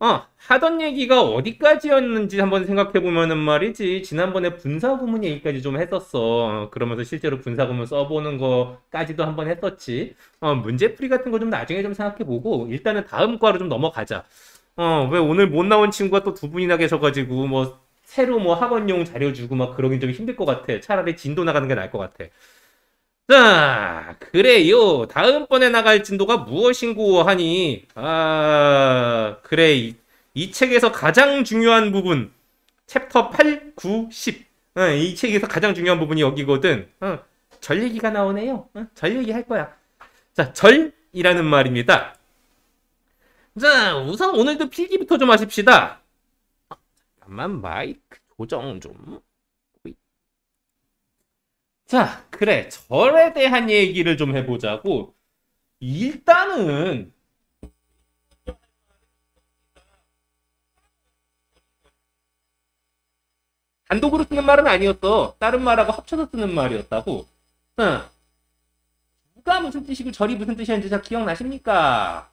어, 하던 얘기가 어디까지였는지 한번 생각해보면은 말이지. 지난번에 분사구문 얘기까지 좀 했었어. 그러면서 실제로 분사구문 써보는 거까지도 한번 했었지. 어, 문제풀이 같은 거 좀 나중에 좀 생각해보고, 일단은 다음 과로 좀 넘어가자. 어, 왜 오늘 못 나온 친구가 또 두 분이나 계셔가지고, 뭐, 새로 뭐 학원용 자료 주고 막 그러긴 좀 힘들 것 같아. 차라리 진도 나가는 게 나을 것 같아. 자, 그래요. 다음번에 나갈 진도가 무엇인고 하니, 아, 그래. 이, 이, 책에서 가장 중요한 부분, 챕터 8, 9, 10. 어, 이 책에서 가장 중요한 부분이 여기거든. 어, 절 얘기가 나오네요. 어, 절 얘기 할 거야. 자, 절이라는 말입니다. 자, 우선 오늘도 필기부터 좀 하십시다. 잠깐만, 마이크 조정 좀. 자, 그래. 절에 대한 얘기를 좀 해보자고. 일단은, 단독으로 쓰는 말은 아니었어. 다른 말하고 합쳐서 쓰는 말이었다고. 응. 구가 무슨 뜻이고 절이 무슨 뜻이었는지 잘 기억나십니까?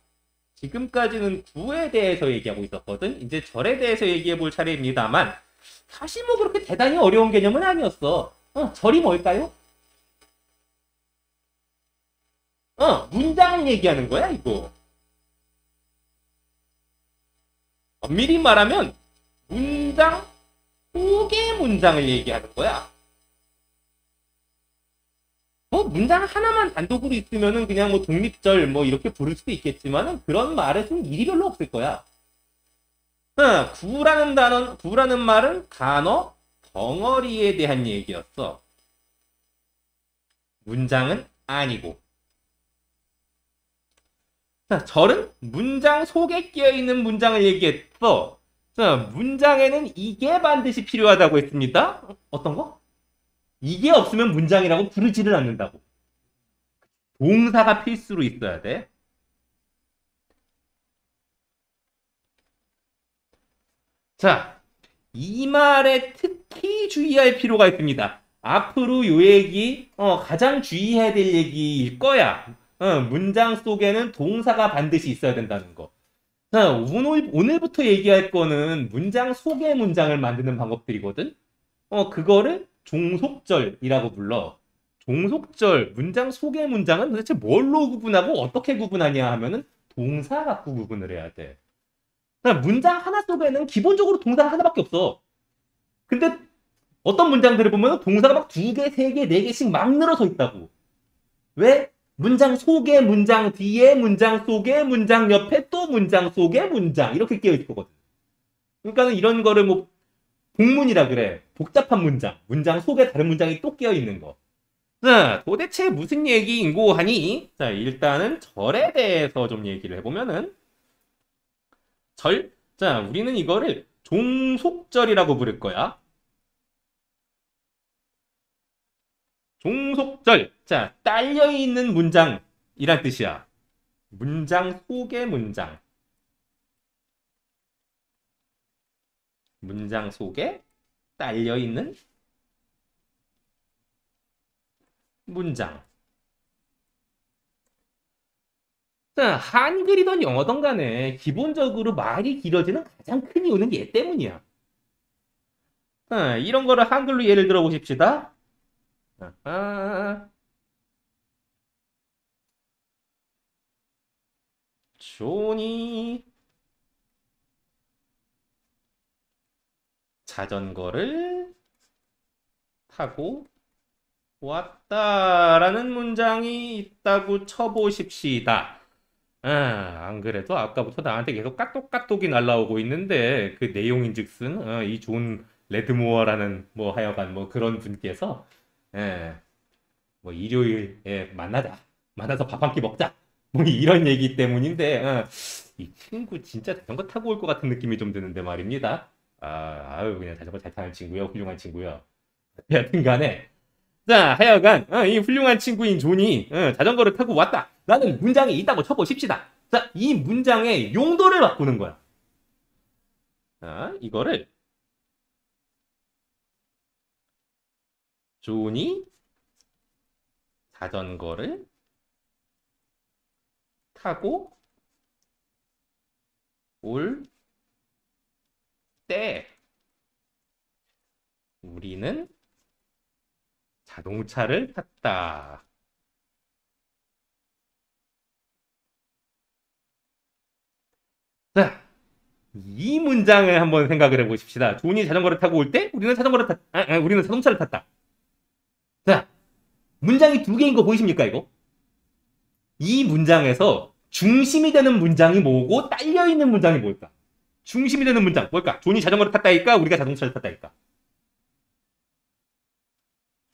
지금까지는 구에 대해서 얘기하고 있었거든. 이제 절에 대해서 얘기해 볼 차례입니다만, 사실 뭐 그렇게 대단히 어려운 개념은 아니었어. 어, 절이 뭘까요? 어, 문장을 얘기하는 거야, 이거. 엄밀히 어, 말하면 문장 속의 문장을 얘기하는 거야. 뭐 문장 하나만 단독으로 있으면은 그냥 뭐 독립절 뭐 이렇게 부를 수도 있겠지만 그런 말에 쓴 일이 별로 없을 거야. 어, 구라는 단어, 구라는 말은 단어, 덩어리에 대한 얘기였어. 문장은 아니고. 자, 절은 문장 속에 끼어있는 문장을 얘기했어. 자, 문장에는 이게 반드시 필요하다고 했습니다. 어떤 거? 이게 없으면 문장이라고 부르지를 않는다고. 동사가 필수로 있어야 돼. 자, 이 말에 특히 주의할 필요가 있습니다. 앞으로 요 얘기 어, 가장 주의해야 될 얘기일 거야. 어, 문장 속에는 동사가 반드시 있어야 된다는 거. 자, 오늘, 오늘부터 얘기할 거는 문장 속의 문장을 만드는 방법들이거든? 어, 그거를 종속절이라고 불러. 종속절, 문장 속의 문장은 도대체 뭘로 구분하고 어떻게 구분하냐 하면은 동사 갖고 구분을 해야 돼. 그러니까 문장 하나 속에는 기본적으로 동사 하나밖에 없어. 근데 어떤 문장들을 보면 동사가 막 두 개, 세 개, 네 개씩 막 늘어서 있다고. 왜? 문장 속에 문장 뒤에 문장 속에 문장 옆에 또 문장 속에 문장 이렇게 끼어 있을 거거든. 그러니까는 이런 거를 뭐 복문이라 그래. 복잡한 문장. 문장 속에 다른 문장이 또 끼어 있는 거. 자, 도대체 무슨 얘기인고 하니? 자, 일단은 절에 대해서 좀 얘기를 해보면은 절? 자, 우리는 이거를 종속절이라고 부를 거야. 종속절. 자, 딸려 있는 문장이란 뜻이야. 문장 속의 문장. 문장 속에 딸려 있는 문장. 한글이든 영어든 간에 기본적으로 말이 길어지는 가장 큰 이유는 얘 때문이야. 이런 거를 한글로 예를 들어 보십시다. 아하. 조니 자전거를 타고 왔다라는 문장이 있다고 쳐보십시다. 아, 안 그래도 아까부터 나한테 계속 까똑까똑이 날라오고 있는데 그 내용인즉슨 어, 이존 레드모어라는 뭐 하여간 뭐 그런 분께서 예, 뭐 일요일 에 만나자 만나서 밥 한 끼 먹자 뭐 이런 얘기 때문인데 어, 이 친구 진짜 자전거 타고 올 것 같은 느낌이 좀 드는데 말입니다. 아, 아유 그냥 자전거 잘 타는 친구요 훌륭한 친구요 여하튼간에 자, 하여간 어, 이 훌륭한 친구인 존이 어, 자전거를 타고 왔다. 라는 문장이 있다고 쳐보십시다. 자, 이 문장의 용도를 바꾸는 거야. 자, 이거를 존이 자전거를 타고 올 때 우리는 자동차를 탔다. 자, 이 문장을 한번 생각을 해보십시다. 존이 자전거를 타고 올 때 우리는 자전거를 탔, 아, 아, 우리는 자동차를 탔다. 자, 문장이 두 개인 거 보이십니까 이거? 이 문장에서 중심이 되는 문장이 뭐고 딸려 있는 문장이 뭘까? 중심이 되는 문장 뭘까? 존이 자전거를 탔다니까 우리가 자동차를 탔다니까.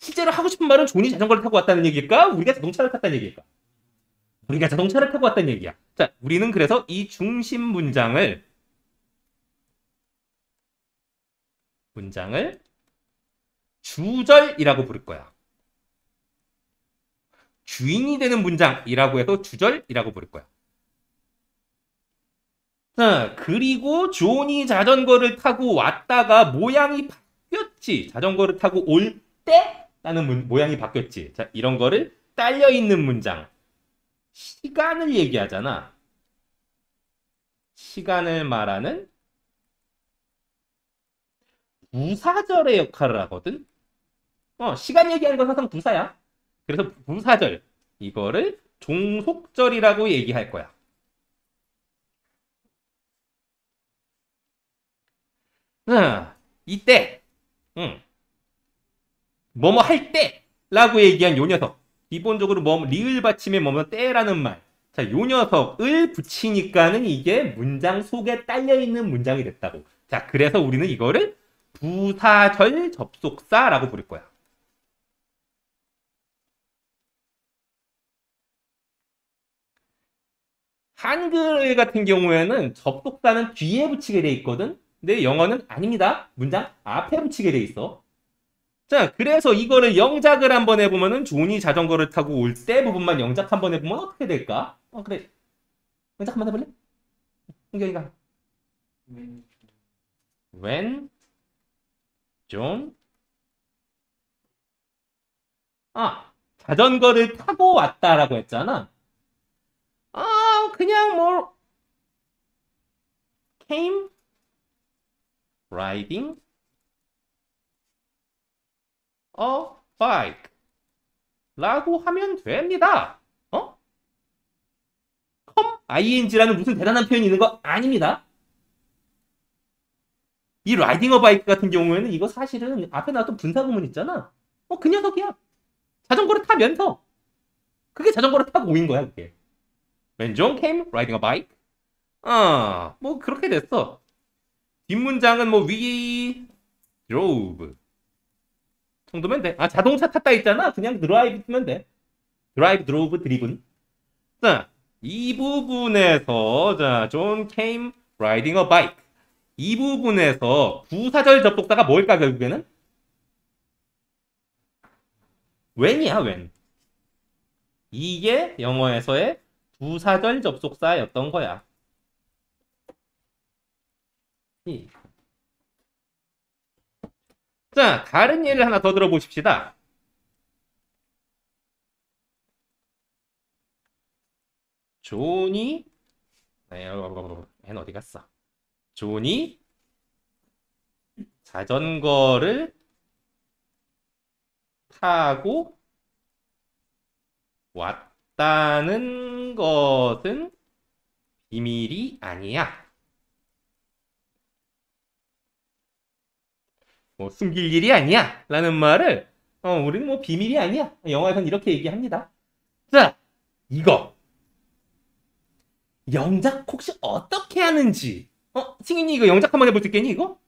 실제로 하고 싶은 말은 존이 자전거를 타고 왔다는 얘기일까? 우리가 자동차를 탔다는 얘기일까? 우리가 자동차를 타고 왔다는 얘기야. 자, 우리는 그래서 이 중심 문장을 문장을 주절이라고 부를 거야. 주인이 되는 문장이라고 해서 주절이라고 부를 거야. 자, 그리고 존이 자전거를 타고 왔다가 모양이 바뀌었지. 자전거를 타고 올때 라는 문, 모양이 바뀌었지. 자, 이런 거를 딸려 있는 문장. 시간을 얘기하잖아. 시간을 말하는 부사절의 역할을 하거든. 어, 시간 얘기하는 건 항상 부사야. 그래서 부사절 이거를 종속절이라고 얘기할 거야. 이때, 응, 뭐뭐 할 때라고 얘기한 요 녀석. 기본적으로 뭐 리을 받침에 뭐뭐 때라는 말. 자, 요 녀석을 붙이니까는 이게 문장 속에 딸려 있는 문장이 됐다고. 자, 그래서 우리는 이거를 부사절 접속사라고 부를 거야. 한글 같은 경우에는 접속사는 뒤에 붙이게 돼 있거든. 근데 영어는 아닙니다. 문장 앞에 붙이게 돼 있어. 자, 그래서 이거를 영작을 한번 해보면은 존이 자전거를 타고 올 때 부분만 영작 한번 해보면 어떻게 될까? 어, 그래. 영작 한번 해볼래? 홍경이가. When John 아, 자전거를 타고 왔다라고 했잖아. 아, 그냥 뭐 came riding a 어? bike 라고 하면 됩니다. 어? come ing라는 무슨 대단한 표현이 있는 거 아닙니다. 이 라이딩 어 바이크 같은 경우에는 이거 사실은 앞에 나왔던 분사구문 있잖아. 어, 그 녀석이야. 자전거를 타면서 그게 자전거를 타고 오인 거야, 그게. When John came riding a bike. 아, 뭐 그렇게 됐어. 뒷문장은 뭐 we drove 정도면 돼. 아, 자동차 탔다 있잖아. 그냥 드라이브 쓰면 돼. 드라이브, 드로브, 드리븐. 자, 이 부분에서, 자, 존 came riding a bike. 이 부분에서 부사절 접속사가 뭘까, 결국에는? when이야, when. 이게 영어에서의 부사절 접속사였던 거야. 이. 자, 다른 예를 하나 더 들어보십시다. 존이 헨 네, 어, 어, 어, 어디 갔어? 존이 자전거를 타고 왔다는 것은 비밀이 아니야. 뭐 숨길 일이 아니야 라는 말을 어, 우리는 뭐 비밀이 아니야 영화에선 이렇게 얘기합니다 자 이거 영작 혹시 어떻게 하는지 어? 승윤이 이거 영작 한번 해볼 수 있겠니 이거?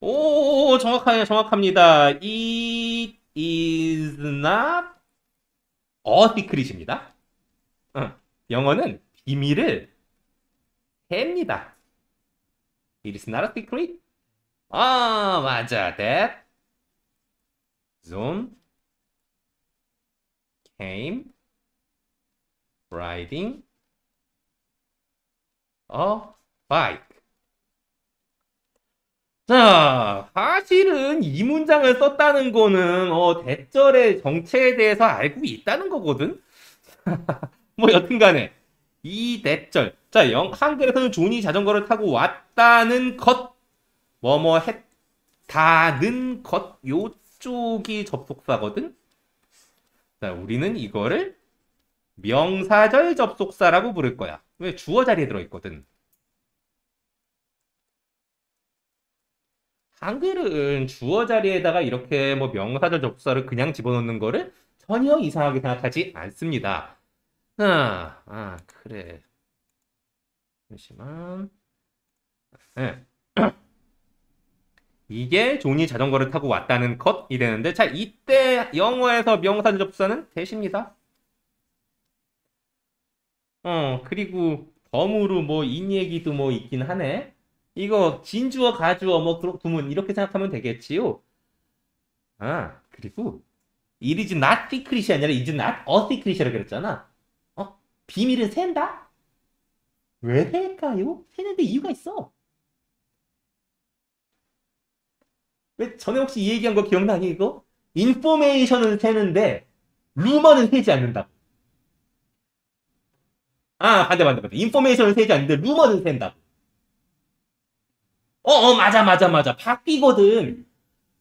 오 정확하네요 정확합니다 It is not a secret입니다 어, 영어는 비밀을 됩니다. It is not a secret. 아, 맞아. That Zoom came riding a bike. 자, 사실은 이 문장을 썼다는 거는 어, 대절의 정체에 대해서 알고 있다는 거거든. 뭐 여튼간에 이대절. 자, 영, 한글에서는 존이 자전거를 타고 왔다는 것, 뭐뭐 했다는 것, 요쪽이 접속사거든? 자, 우리는 이거를 명사절 접속사라고 부를 거야. 왜 주어 자리에 들어있거든. 한글은 주어 자리에다가 이렇게 뭐 명사절 접속사를 그냥 집어넣는 거를 전혀 이상하게 생각하지 않습니다. 아, 아 그래. 잠시만. 네. 이게 종이 자전거를 타고 왔다는 것 이랬는데 자 이때 영어에서 명사 접사는 대십니다. 어 그리고 범으로뭐 인 얘기도 뭐 있긴 하네. 이거 진주어 가주어 뭐 그런 구문 이렇게 생각하면 되겠지요. 아 그리고 이리 is not secret이 아니라 it is not a secret이라고 그랬잖아. 비밀은 샌다? 왜 될까요? 새는데 이유가 있어. 왜 전에 혹시 이 얘기한 거 기억나니 이거? 인포메이션은 새는데 루머는 새지 않는다. 아 반대 반대 반대. 인포메이션은 새지 않는데 루머는 샌다. 어어 어, 맞아 맞아 맞아 바뀌거든.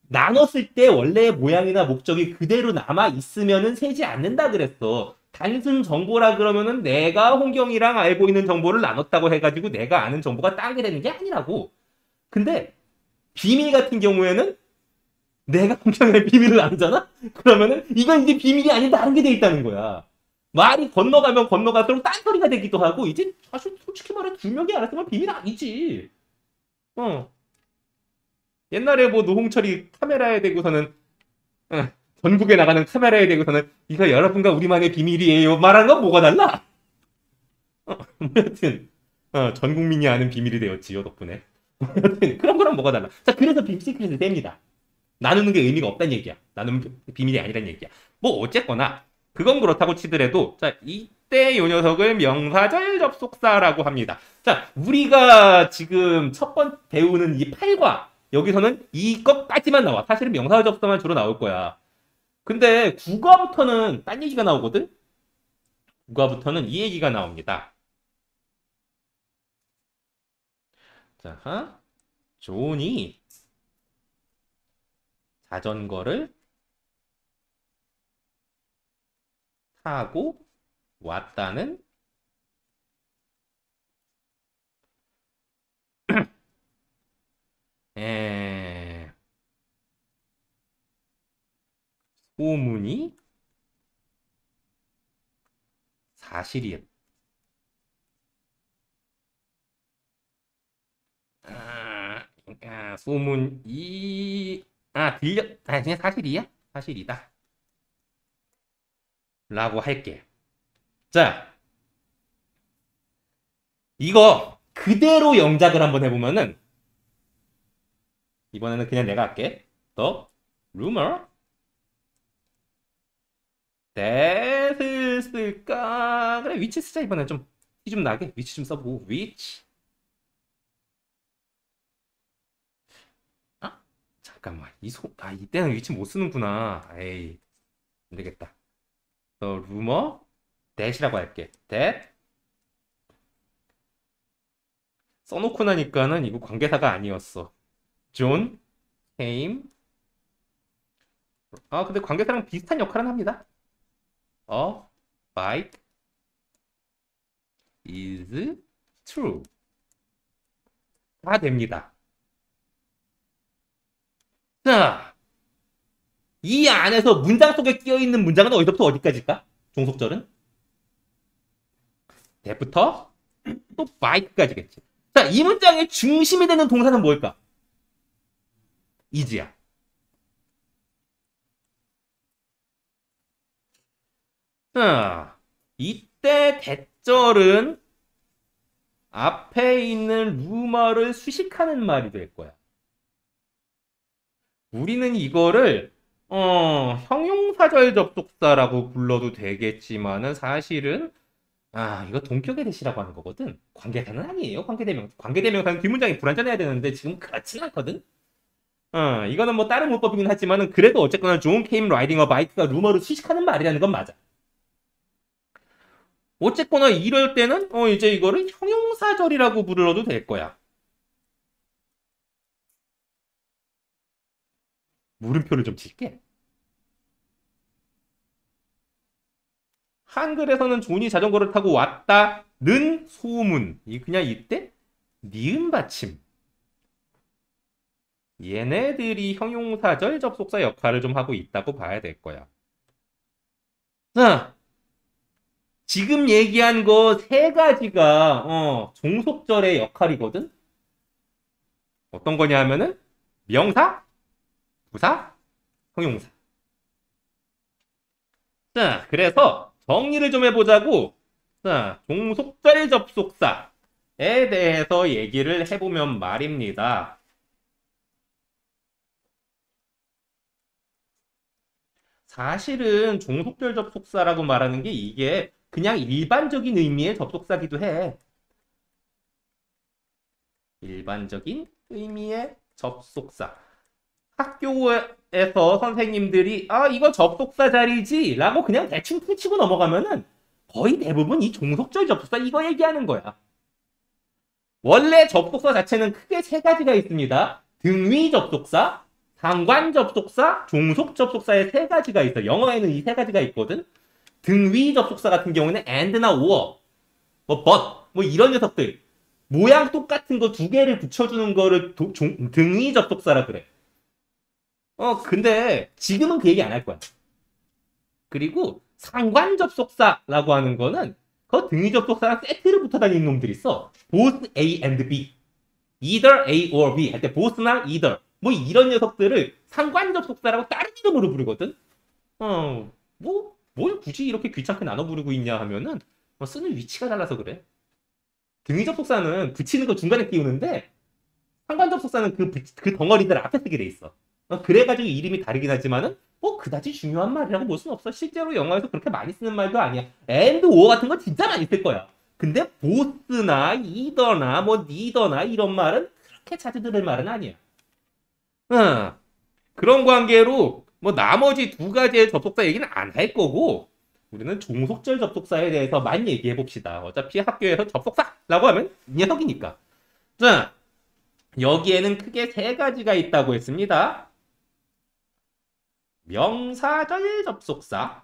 나눴을 때 원래의 모양이나 목적이 그대로 남아 있으면은 새지 않는다 그랬어. 단순 정보라 그러면은 내가 홍경이랑 알고 있는 정보를 나눴다고 해가지고 내가 아는 정보가 딱이 되는 게 아니라고. 근데 비밀 같은 경우에는 내가 홍경이랑 비밀을 알잖아? 그러면은 이건 이제 비밀이 아닌 다른 게돼 있다는 거야. 말이 건너가면 건너갈수록 딴소리가 되기도 하고 이제 사실 솔직히 말해 두 명이 알았으면 비밀 아니지. 어. 옛날에 뭐 노홍철이 카메라에 대고서는 응. 전국에 나가는 카메라에 대해서는 이거 여러분과 우리만의 비밀이에요. 말하는 건 뭐가 달라? 어, 뭐 여튼 어, 전 국민이 아는 비밀이 되었지요 덕분에. 뭐 여튼 그런 거랑 뭐가 달라? 자 그래서 빔시크릿을 뗍니다. 나누는 게 의미가 없다는 얘기야. 나누는 비밀이 아니란 얘기야. 뭐 어쨌거나 그건 그렇다고 치더라도 자 이때 요 녀석을 명사절 접속사라고 합니다. 자 우리가 지금 첫 번 배우는 이팔과 여기서는 이것까지만 나와. 사실은 명사절 접속사만 주로 나올 거야. 근데 구가부터는딴 얘기가 나오거든? 구가부터는이 얘기가 나옵니다. 자, 존이 자전거를 타고 왔다는 에... 소문이사실이에 아, 그러니까 소문이 아 들려 아 그냥 사실이야 사실이다 라고 할게 자 이거 그대로 영작을 한번 해보면은 이번에는 그냥 내가 할게 더 루머 데스을까 그래 위치 쓰자 이번엔 좀티좀 나게 위치 좀 써보고 위치 아 잠깐만 이소아 이때는 위치 못 쓰는구나 에이 안 되겠다 너 루머 데시라고 할게 데 써놓고 나니까는 이거 관계사가 아니었어 존 c 임아 근데 관계사랑 비슷한 역할은 합니다 a bike is true. 다 됩니다. 자, 이 안에서 문장 속에 끼어 있는 문장은 어디부터 어디까지일까? 종속절은? 대부터 또 바이크까지겠지. 자, 이 문장의 중심이 되는 동사는 뭘까? 이지야. 자, 어, 이때 대절은 앞에 있는 루머를 수식하는 말이 될 거야. 우리는 이거를 어, 형용사절 접속사라고 불러도 되겠지만은 사실은 아 이거 동격의 대시라고 하는 거거든. 관계사는 아니에요. 관계대명 관계대명사는 뒷문장이 불안전해야 되는데 지금 그렇진 않거든. 어, 이거는 뭐 다른 문법이긴 하지만은 그래도 어쨌거나 좋은 케임 라이딩어 바이트가 루머를 수식하는 말이라는 건 맞아. 어쨌거나 이럴 때는 어 이제 이거를 형용사절이라고 부르러도될 거야. 물음표를 좀 칠게. 한글에서는 존이 자전거를 타고 왔다는 소문. 이 그냥 이때 니은 받침. 얘네들이 형용사절 접속사 역할을 좀 하고 있다고 봐야 될 거야. 자, 지금 얘기한 거 세 가지가 어, 종속절의 역할이거든. 어떤 거냐 하면은 명사, 부사, 형용사. 자, 그래서 정리를 좀 해보자고. 자, 종속절 접속사에 대해서 얘기를 해보면 말입니다. 사실은 종속절 접속사라고 말하는 게 이게 그냥 일반적인 의미의 접속사기도 해. 일반적인 의미의 접속사. 학교에서 선생님들이 아 이거 접속사 자리지 라고 그냥 대충 풀치고 넘어가면은 거의 대부분 이 종속절 접속사 이거 얘기하는 거야. 원래 접속사 자체는 크게 세 가지가 있습니다. 등위 접속사, 상관 접속사, 종속 접속사의 세 가지가 있어. 영어에는 이 세 가지가 있거든. 등위 접속사 같은 경우는 에 and나 or, 뭐 but, 뭐 이런 녀석들 모양 똑같은 거 두 개를 붙여주는 거를 도, 종, 등위 접속사라 그래. 어, 근데 지금은 그 얘기 안 할 거야. 그리고 상관 접속사라고 하는 거는 그 등위 접속사랑 세트를 붙어 다니는 놈들이 있어. both A and B. either A or B 할 때 both나 either 뭐 이런 녀석들을 상관 접속사라고 다른 이름으로 부르거든. 어, 뭐뭘 굳이 이렇게 귀찮게 나눠 부르고 있냐 하면은 뭐 쓰는 위치가 달라서 그래. 등위 접속사는 붙이는 거 중간에 끼우는데 상관 접속사는 그, 그 덩어리들 앞에 쓰게 돼 있어. 어, 그래가지고 이름이 다르긴 하지만은 뭐 그다지 중요한 말이라고 볼수 없어. 실제로 영어에서 그렇게 많이 쓰는 말도 아니야. and 같은 건 진짜 많이 쓸 거야. 근데 보스나 이더나 뭐 니더나 이런 말은 그렇게 자주 들을 말은 아니야. 어, 그런 관계로 뭐 나머지 두 가지의 접속사 얘기는 안 할 거고 우리는 종속절 접속사에 대해서 많이 얘기해 봅시다. 어차피 학교에서 접속사라고 하면 이 녀석이니까. 자, 여기에는 크게 세 가지가 있다고 했습니다. 명사절 접속사.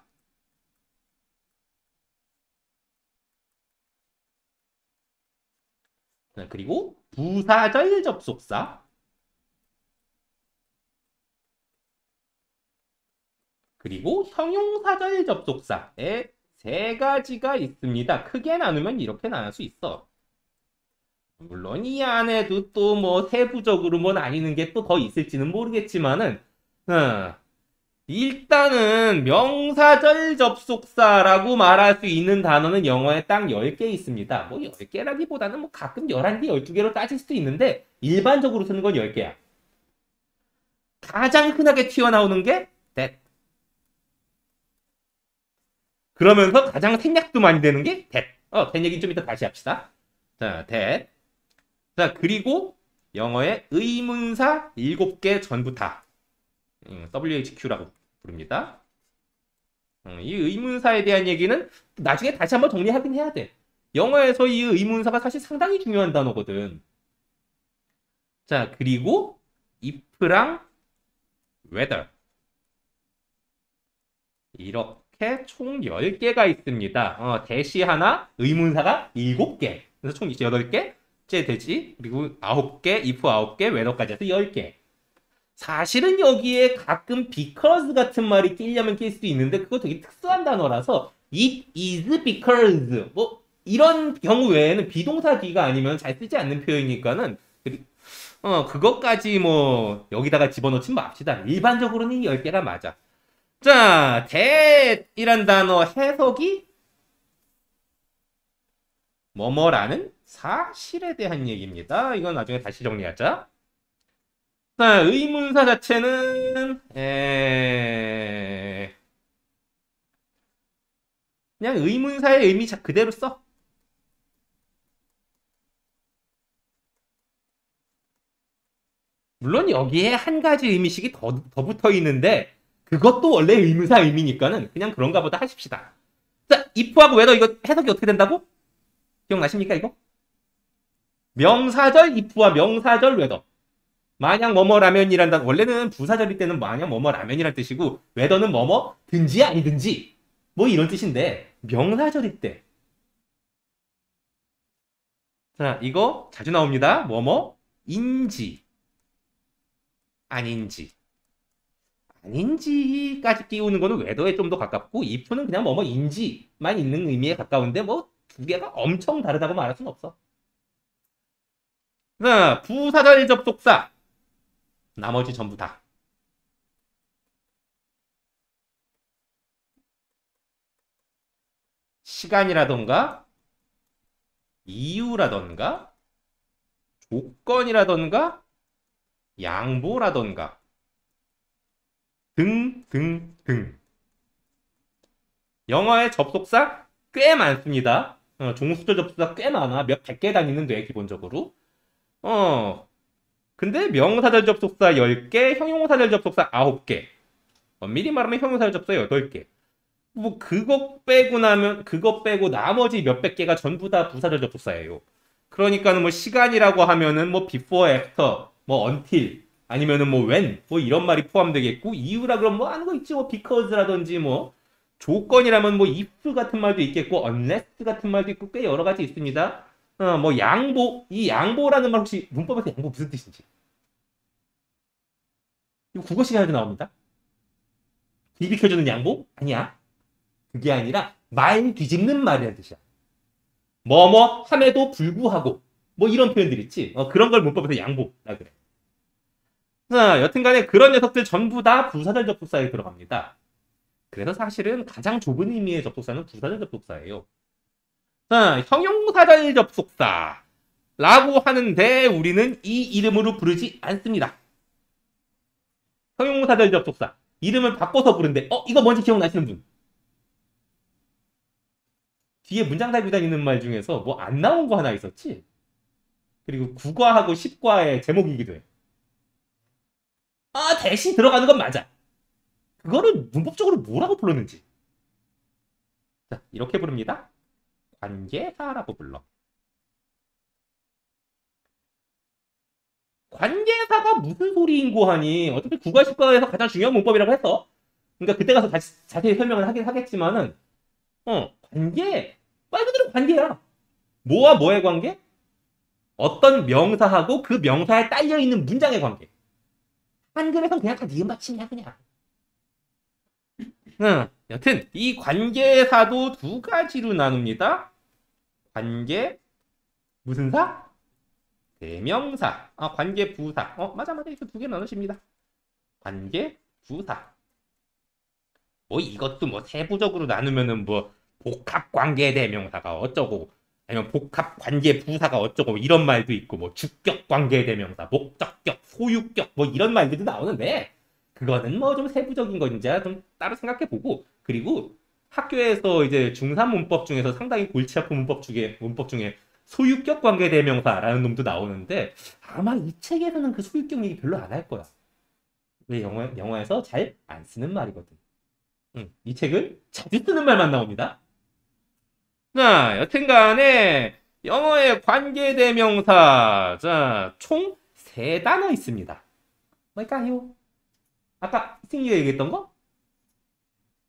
그리고 부사절 접속사. 그리고 형용사절 접속사에 세 가지가 있습니다. 크게 나누면 이렇게 나눌 수 있어. 물론 이 안에도 또 뭐 세부적으로 뭐 나뉘는 게 또 더 있을지는 모르겠지만은 어, 일단은 명사절 접속사라고 말할 수 있는 단어는 영어에 딱 10개 있습니다. 뭐 10개라기보다는 뭐 가끔 11개, 12개로 따질 수도 있는데 일반적으로 쓰는 건 10개야. 가장 흔하게 튀어나오는 게 that, 그러면서 가장 생략도 많이 되는 게 that. 어, that 얘기좀 이따 다시 합시다. 자, that. 자, 그리고 영어의 의문사 7개 전부 다. 음, WHQ라고 부릅니다. 음, 이 의문사에 대한 얘기는 나중에 다시 한번 정리하긴 해야 돼. 영어에서 이 의문사가 사실 상당히 중요한 단어거든. 자, 그리고 if랑 whether. 이렇게. 이렇게 총 10개가 있습니다. 어, 대시 하나, 의문사가 7개. 그래서 총 8개, 제 대지, 그리고 9개, if 9개, where까지 해서 10개. 사실은 여기에 가끔 because 같은 말이 끼려면 낄 수도 있는데 그거 되게 특수한 단어라서 it is because 뭐 이런 경우 외에는 비동사 기가 아니면 잘 쓰지 않는 표현이니까는 그, 어 그것까지 뭐 여기다가 집어넣지 맙시다. 일반적으로는 10개가 맞아. 자, 대이란 단어 해석이 뭐뭐라는 사실에 대한 얘기입니다. 이건 나중에 다시 정리하자. 자, 의문사 자체는 에... 그냥 의문사의 의미 그대로 써. 물론 여기에 한 가지 의미식이 더, 더 붙어 있는데 그것도 원래 의무사 의미니까는 그냥 그런가 보다 하십시다. 자, if하고 w h 이거 해석이 어떻게 된다고? 기억나십니까, 이거? 명사절 if와 명사절 w h 만약 뭐뭐라면이란 단 원래는 부사절일 때는 만약 뭐뭐라면이란 뜻이고 웨더는 뭐뭐 든지 아니든지 뭐 이런 뜻인데 명사절일 때 자, 이거 자주 나옵니다. 뭐뭐 인지 아닌지 아닌지까지 끼우는 거는 외도에 좀 더 가깝고 if는 그냥 뭐뭐인지만 있는 의미에 가까운데 뭐 두 개가 엄청 다르다고 말할 수는 없어. 자, 부사절 접속사. 나머지 전부 다. 시간이라던가 이유라던가 조건이라던가 양보라던가 등, 등, 등. 영어의 접속사 꽤 많습니다. 어, 종수절 접속사 꽤 많아. 몇 백 개 다니는데, 기본적으로. 어. 근데 명사절 접속사 10개, 형용사절 접속사 9개. 어, 미리 말하면 형용사절 접속사 8개. 뭐, 그거 빼고 나면, 그거 빼고 나머지 몇백 개가 전부 다 부사절 접속사예요. 그러니까는 뭐, 시간이라고 하면은 뭐, before, after, 뭐, until, 아니면은 뭐 when 뭐 이런 말이 포함되겠고 이유라 그럼 뭐 하는 거 있지 뭐 because라든지 뭐 조건이라면 뭐 if 같은 말도 있겠고 unless 같은 말도 있고 꽤 여러 가지 있습니다. 어, 뭐 양보 이 양보라는 말 혹시 문법에서 양보 무슨 뜻인지 이거 국어 시간에도 나옵니다. 비비켜주는 양보 아니야 그게 아니라 말 뒤집는 말이라 뜻이야. 뭐뭐 함에도 불구하고 뭐 이런 표현들 있지 어, 그런 걸 문법에서 양보라 그래. 자, 여튼간에 그런 녀석들 전부 다 부사절 접속사에 들어갑니다. 그래서 사실은 가장 좁은 의미의 접속사는 부사절 접속사예요. 자, 형용사절 접속사라고 하는데 우리는 이 이름으로 부르지 않습니다. 형용사절 접속사. 이름을 바꿔서 부른데 어? 이거 뭔지 기억나시는 분? 뒤에 문장 달고 다니는 말 중에서 뭐 안 나온 거 하나 있었지? 그리고 국과하고 10과의 제목이기도 해. 아 대신 들어가는 건 맞아. 그거를 문법적으로 뭐라고 불렀는지. 자 이렇게 부릅니다. 관계사라고 불러. 관계사가 무슨 소리인고 하니 어차피 국가식과에서 가장 중요한 문법이라고 했어. 그러니까 그때 가서 다시 자세히 설명을 하긴 하겠지만은 어 관계 말 그대로 관계야. 뭐와 뭐의 관계? 어떤 명사하고 그 명사에 딸려 있는 문장의 관계. 한금액은 그냥 다 니은 받침이야 그냥. 응. 여튼 이 관계사도 두 가지로 나눕니다. 관계 무슨 사? 대명사. 아, 관계 부사. 어, 맞아 맞아. 이거 두개 나누십니다. 관계 부사. 뭐 이것도 뭐 세부적으로 나누면은 뭐 복합 관계 대명사가 어쩌고 아니면 복합 관계 부사가 어쩌고 뭐 이런 말도 있고 뭐 주격 관계 대명사, 목적격, 소유격 뭐 이런 말들도 나오는데 그거는 뭐 좀 세부적인 건지제좀 따로 생각해 보고 그리고 학교에서 이제 중산 문법 중에서 상당히 골치 아픈 문법 중에 문법 중에 소유격 관계 대명사라는 놈도 나오는데 아마 이 책에서는 그 소유격 얘기 별로 안 할 거야. 왜 그 영화 영화에서 잘 안 쓰는 말이거든. 응, 이 책은 자주 쓰는 말만 나옵니다. 자, 여튼간에 영어의 관계대명사 자, 총 3단어 있습니다. 뭘까요? 아까 승희가 얘기했던 거?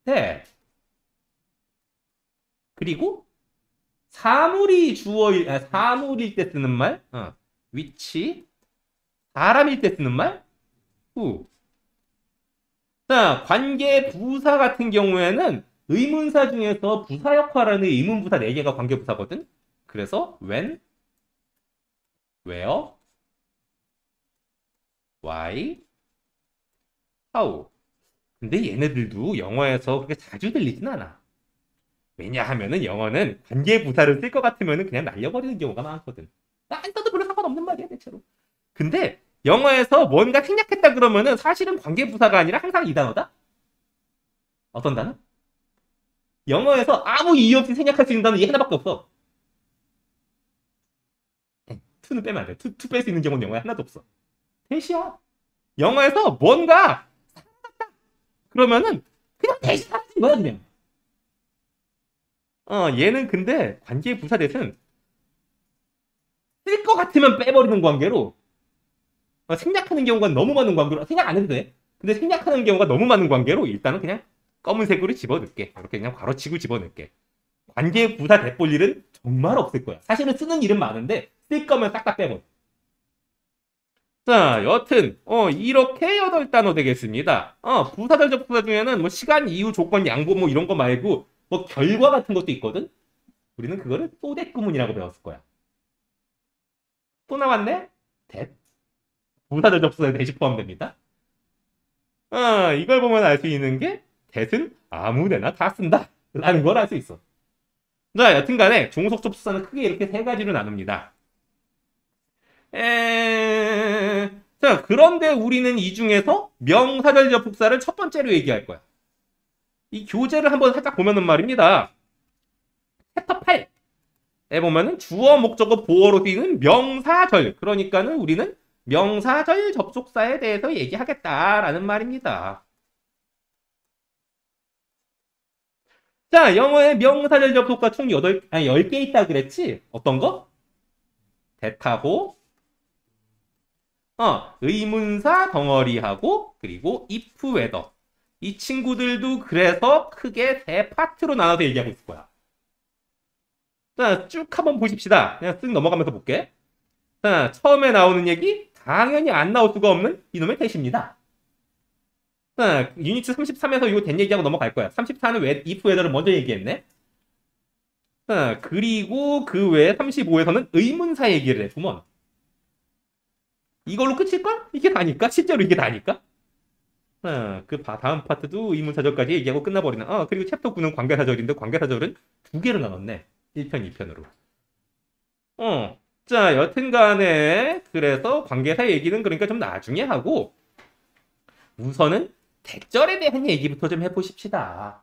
네. 그리고 사물이 주어일 아, 사물일 때 쓰는 말 어. 위치 사람일 때 쓰는 말 후. 자, 관계 부사 같은 경우에는 의문사 중에서 부사 역할하는 의문부사 4개가 관계부사거든? 그래서 when, where, why, how 근데 얘네들도 영어에서 그렇게 자주 들리진 않아 왜냐하면 영어는 관계부사를 쓸 것같으면 그냥 날려버리는 경우가 많거든 안 써도 별로 상관없는 말이야 대체로 근데 영어에서 뭔가 생략했다 그러면 사실은 관계부사가 아니라 항상 이 단어다? 어떤 단어? 영어에서 아무 이유 없이 생략할 수 있는 단어 는얘 하나밖에 없어. 투는 네, 빼면 안 돼. 투, 투뺄 수 있는 경우는 영어에 하나도 없어. 대시야. 영어에서 뭔가 사라졌다. 그러면은 그냥 대시 사라진 거야 그냥. 어 얘는 근데 관계 부사 대신 쓸것 같으면 빼버리는 관계로 어, 생략하는 경우가 너무 많은 관계로 생략 안 해도 돼. 근데 생략하는 경우가 너무 많은 관계로 일단은 그냥 검은색으로 집어넣게. 이렇게 그냥 괄호치고 집어넣게. 관계 부사 대볼 일은 정말 없을 거야. 사실은 쓰는 일은 많은데 쓸 거면 싹 다빼버 자, 여튼 어 이렇게 여덟 단어 되겠습니다. 어 부사절 접속사 중에는 뭐 시간, 이유, 조건, 양보 뭐 이런 거 말고 뭐 결과 같은 것도 있거든. 우리는 그거를 소대구문이라고 배웠을 거야. 또 나왔네? 대 부사절 접속사에 대시 포함됩니다. 아, 이걸 보면 알 수 있는 게 대은 아무데나 다 쓴다 라는 걸 알 수 있어 자 여튼간에 종속 접수사는 크게 이렇게 세 가지로 나눕니다 에... 자 그런데 우리는 이 중에서 명사절접속사를첫 번째로 얘기할 거야 이 교재를 한번 살짝 보면은 말입니다 챕터 8에 보면은 주어 목적어 보어로 쓰이는 명사절 그러니까는 우리는 명사절 접속사에 대해서 얘기하겠다라는 말입니다 자, 영어의 명사절 접속사 총 8, 아니 10개 있다 그랬지? 어떤 거? 대타고 어, 의문사 덩어리하고 그리고 if whether 이 친구들도 그래서 크게 세 파트로 나눠서 얘기하고 있을 거야. 자, 쭉 한번 보십시다. 그냥 쓱 넘어가면서 볼게. 자, 처음에 나오는 얘기 당연히 안 나올 수가 없는 이놈의 대시입니다. 어, 유니트 33에서 이거 된 얘기하고 넘어갈 거야. 34는 왜, if, 웨더를 먼저 얘기했네? 어, 그리고 그 외에 35에서는 의문사 얘기를 해, 구먼. 이걸로 끝일까 이게 다니까? 실제로 이게 다니까? 어, 그 다음 파트도 의문사절까지 얘기하고 끝나버리는. 어, 그리고 챕터 9는 관계사절인데 관계사절은 두 개로 나눴네. 1편, 2편으로. 어, 자, 여튼간에 그래서 관계사 얘기는 그러니까 좀 나중에 하고 우선은 대절에 대한 얘기부터 좀 해보십시다.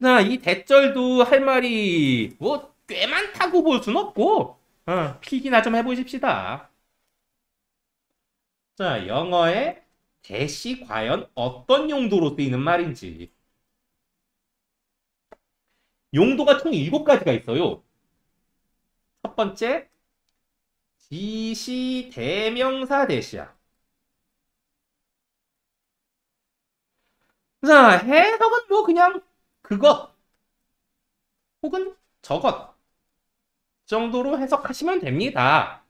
나이 대절도 할 말이 뭐 꽤 많다고 볼 순 없고 어, 필기나 좀 해보십시다. 자, 영어에 대시 과연 어떤 용도로 쓰이는 말인지 용도가 총 7가지가 있어요. 첫 번째, 지시 대명사 대시야. 그 해석은 뭐 그냥 그것 혹은 저것 정도로 해석하시면 됩니다.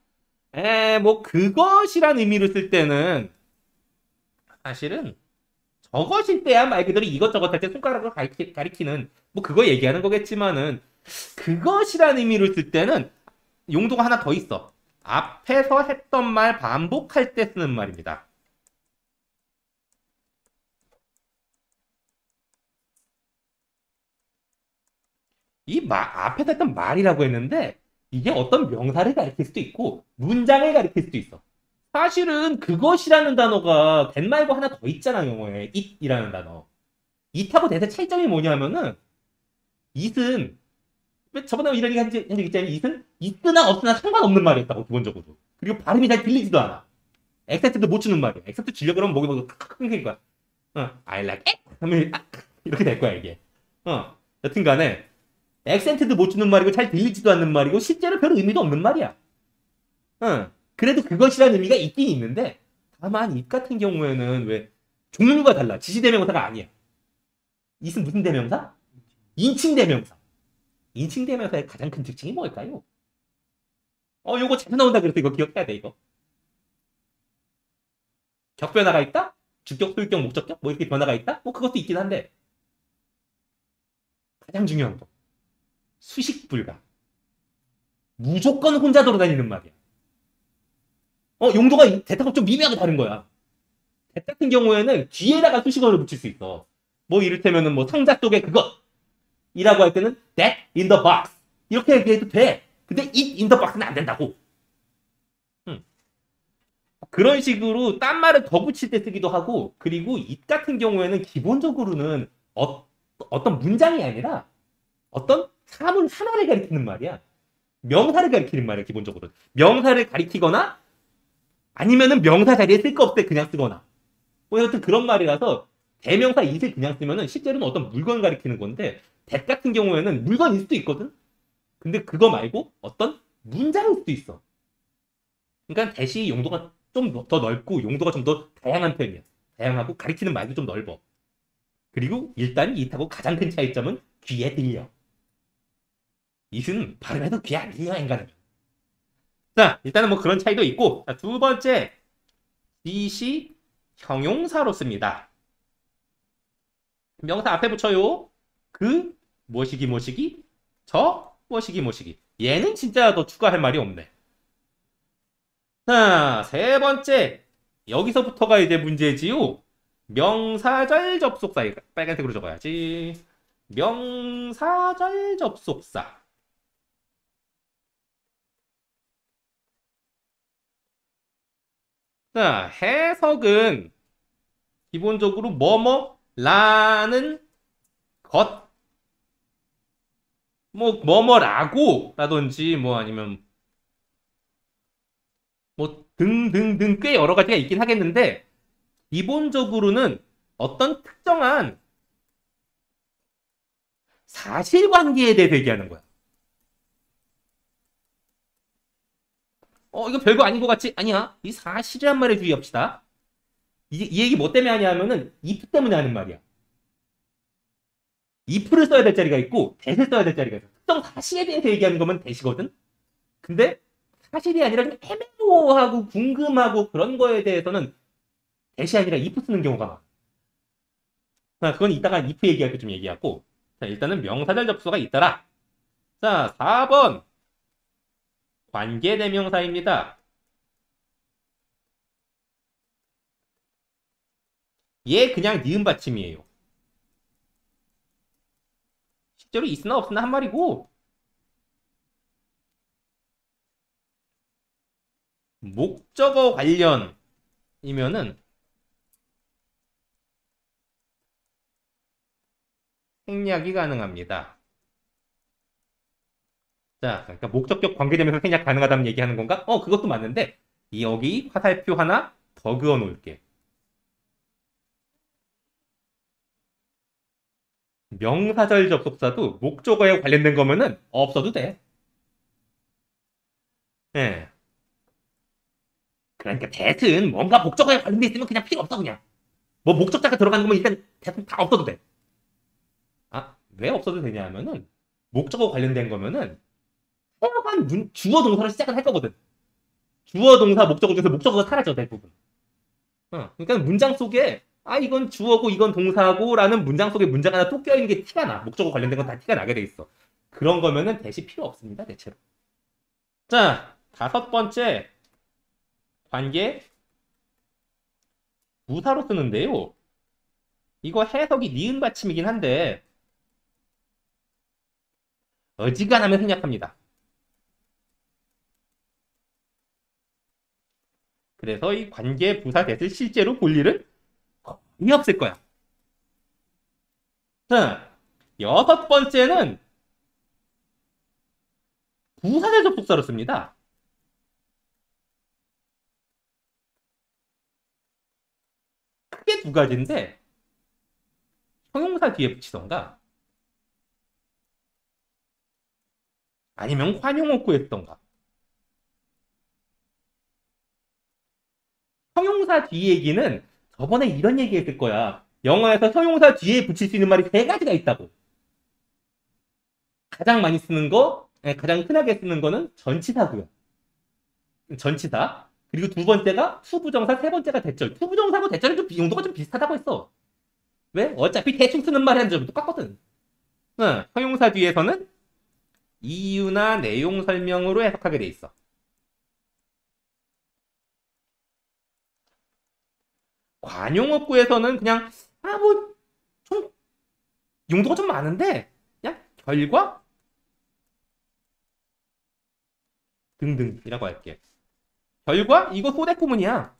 에, 뭐 그것이란 의미로 쓸 때는 사실은 저것일 때야 말 그대로 이것저것 할 때 손가락으로 가리키, 가리키는 뭐 그거 얘기하는 거겠지만은 그것이란 의미로 쓸 때는 용도가 하나 더 있어. 앞에서 했던 말 반복할 때 쓰는 말입니다. 이 마, 앞에다 일단 말이라고 했는데 이게 어떤 명사를 가리킬 수도 있고 문장을 가리킬 수도 있어. 사실은 그것이라는 단어가 된 말고 하나 더 있잖아 영어에 it이라는 단어. it하고 대세 차이점이 뭐냐면은 it은 저번에 이런 얘기 한적 있잖아요. it은 있으나 없으나 상관없는 말이었다고 기본적으로. 그리고 발음이 잘 들리지도 않아. 엑세트도못 주는 말이야. 엑세트 주려 그러면 목이 막 끊길 거야. 어, I like it. 하면 이렇게 될 거야 이게. 어, 여튼간에 액센트도 못 주는 말이고 잘 들리지도 않는 말이고 실제로 별 의미도 없는 말이야. 응. 그래도 그것이라는 의미가 있긴 있는데 다만 입 같은 경우에는 왜 종류가 달라. 지시대명사가 아니야. 이은 무슨 대명사? 인칭대명사. 인칭대명사의 가장 큰 특징이 뭘까요? 어, 요거 자주 나온다 그래서 이거 기억해야 돼, 이거. 격변화가 있다? 주격, 소유격, 목적격? 뭐 이렇게 변화가 있다? 뭐 그것도 있긴 한데. 가장 중요한 거. 수식 불가. 무조건 혼자 돌아다니는 말이야. 어, 용도가 대타가좀 미묘하게 다른 거야. 대타 같은 경우에는 뒤에다가 수식어를 붙일 수 있어. 뭐 이를테면은 뭐 상자 쪽에 그것. 이라고 할 때는 that in the box. 이렇게 얘기해도 돼. 근데 it in the box는 안 된다고. 음. 그런 식으로 딴 말을 더 붙일 때 쓰기도 하고 그리고 입 같은 경우에는 기본적으로는 어, 어떤 문장이 아니라 어떤 사물 하나를 가리키는 말이야. 명사를 가리키는 말이야, 기본적으로. 명사를 가리키거나 아니면은 명사 자리에 쓸 거 없을 때 그냥 쓰거나. 뭐 여튼 그런 말이라서 대명사 인을 그냥 쓰면은 실제로는 어떤 물건 가리키는 건데 대 같은 경우에는 물건일 수도 있거든. 근데 그거 말고 어떤 문장일 수도 있어. 그러니까 대시 용도가 좀 더 넓고 용도가 좀 더 다양한 편이야. 다양하고 가리키는 말도 좀 넓어. 그리고 일단 이타고 가장 큰 차이점은 귀에 들려. 이승 발음해도 귀안 들려 인간은. 자 일단은 뭐 그런 차이도 있고 자, 두 번째 지시 형용사로 씁니다. 명사 앞에 붙여요. 그 뭐시기 뭐시기 저 뭐시기 뭐시기 얘는 진짜 더 추가할 말이 없네. 자, 세 번째. 여기서부터가 이제 문제지요. 명사절 접속사. 빨간색으로 적어야지. 명사절 접속사. 자, 해석은 기본적으로 뭐뭐 라는 것. 뭐 뭐뭐라고 라든지 뭐 아니면 뭐 등등등 꽤 여러 가지가 있긴 하겠는데 기본적으로는 어떤 특정한 사실관계에 대해 얘기하는 거야. 어이거 별거 아닌 것 같지? 아니야. 이 사실이란 말에 주의합시다. 이, 이 얘기 뭐 때문에 하냐면은 if 때문에 하는 말이야. if를 써야 될 자리가 있고 대을 써야 될 자리가 있어. 특정 사실에 대해서 얘기하는 거면 대시거든. 근데 사실이 아니라 좀애매모하고 궁금하고 그런 거에 대해서는 대시 아니라 if 쓰는 경우가 많아. 자, 그건 이따가 if 얘기할 때 좀 얘기하고. 자, 일단은 명사절 접수가 있더라 자, 4번. 관계 대명사입니다. 얘 그냥 니은 받침이에요. 실제로 있으나 없으나 한 말이고 목적어 관련이면은 생략이 가능합니다. 자, 그러니까 목적격 관계되면서 생략 가능하다면 얘기하는 건가? 어, 그것도 맞는데 여기 화살표 하나 더 그어 놓을게. 명사절 접속사도 목적어에 관련된 거면은 없어도 돼. 예. 네. 그러니까 대은 뭔가 목적어에 관련돼 있으면 그냥 필요 없어 그냥. 뭐 목적자가 들어가는 거면 일단 대은 다 없어도 돼. 아, 왜 없어도 되냐 하면은 목적어 관련된 거면은 허락 눈, 주어 동사로 시작을 할 거거든. 주어 동사 목적어 중에서 목적어가 사라져 대부분. 어, 그러니까 문장 속에 아 이건 주어고 이건 동사고라는 문장 속에 문장 하나 또 껴있는 게 티가 나. 목적어 관련된 건 다 티가 나게 돼 있어. 그런 거면은 대시 필요 없습니다 대체로. 자 다섯 번째 관계 무사로 쓰는데요. 이거 해석이 니은 받침이긴 한데 어지간하면 생략합니다. 그래서 이 관계 부사대을 실제로 볼 일은 거의 없을 거야. 자, 여섯 번째는 부사대 접복사로 씁니다. 크게 두 가지인데 형용사 뒤에 붙이던가 아니면 관용어구 했던가 형용사 뒤 얘기는 저번에 이런 얘기 했을 거야. 영어에서 형용사 뒤에 붙일 수 있는 말이 세 가지가 있다고. 가장 많이 쓰는 거, 가장 흔하게 쓰는 거는 전치사고요. 전치사. 그리고 두 번째가 투부정사, 세 번째가 대절. 투부정사하고 대절은 좀 용도가 좀 비슷하다고 했어. 왜? 어차피 대충 쓰는 말이라 점이 똑같거든. 응, 형용사 뒤에서는 이유나 내용 설명으로 해석하게 돼 있어. 관용업구에서는 그냥 아뭐좀 용도가 좀 많은데 그냥 결과 등등이라고 할게. 결과 이거 소대 포문이야.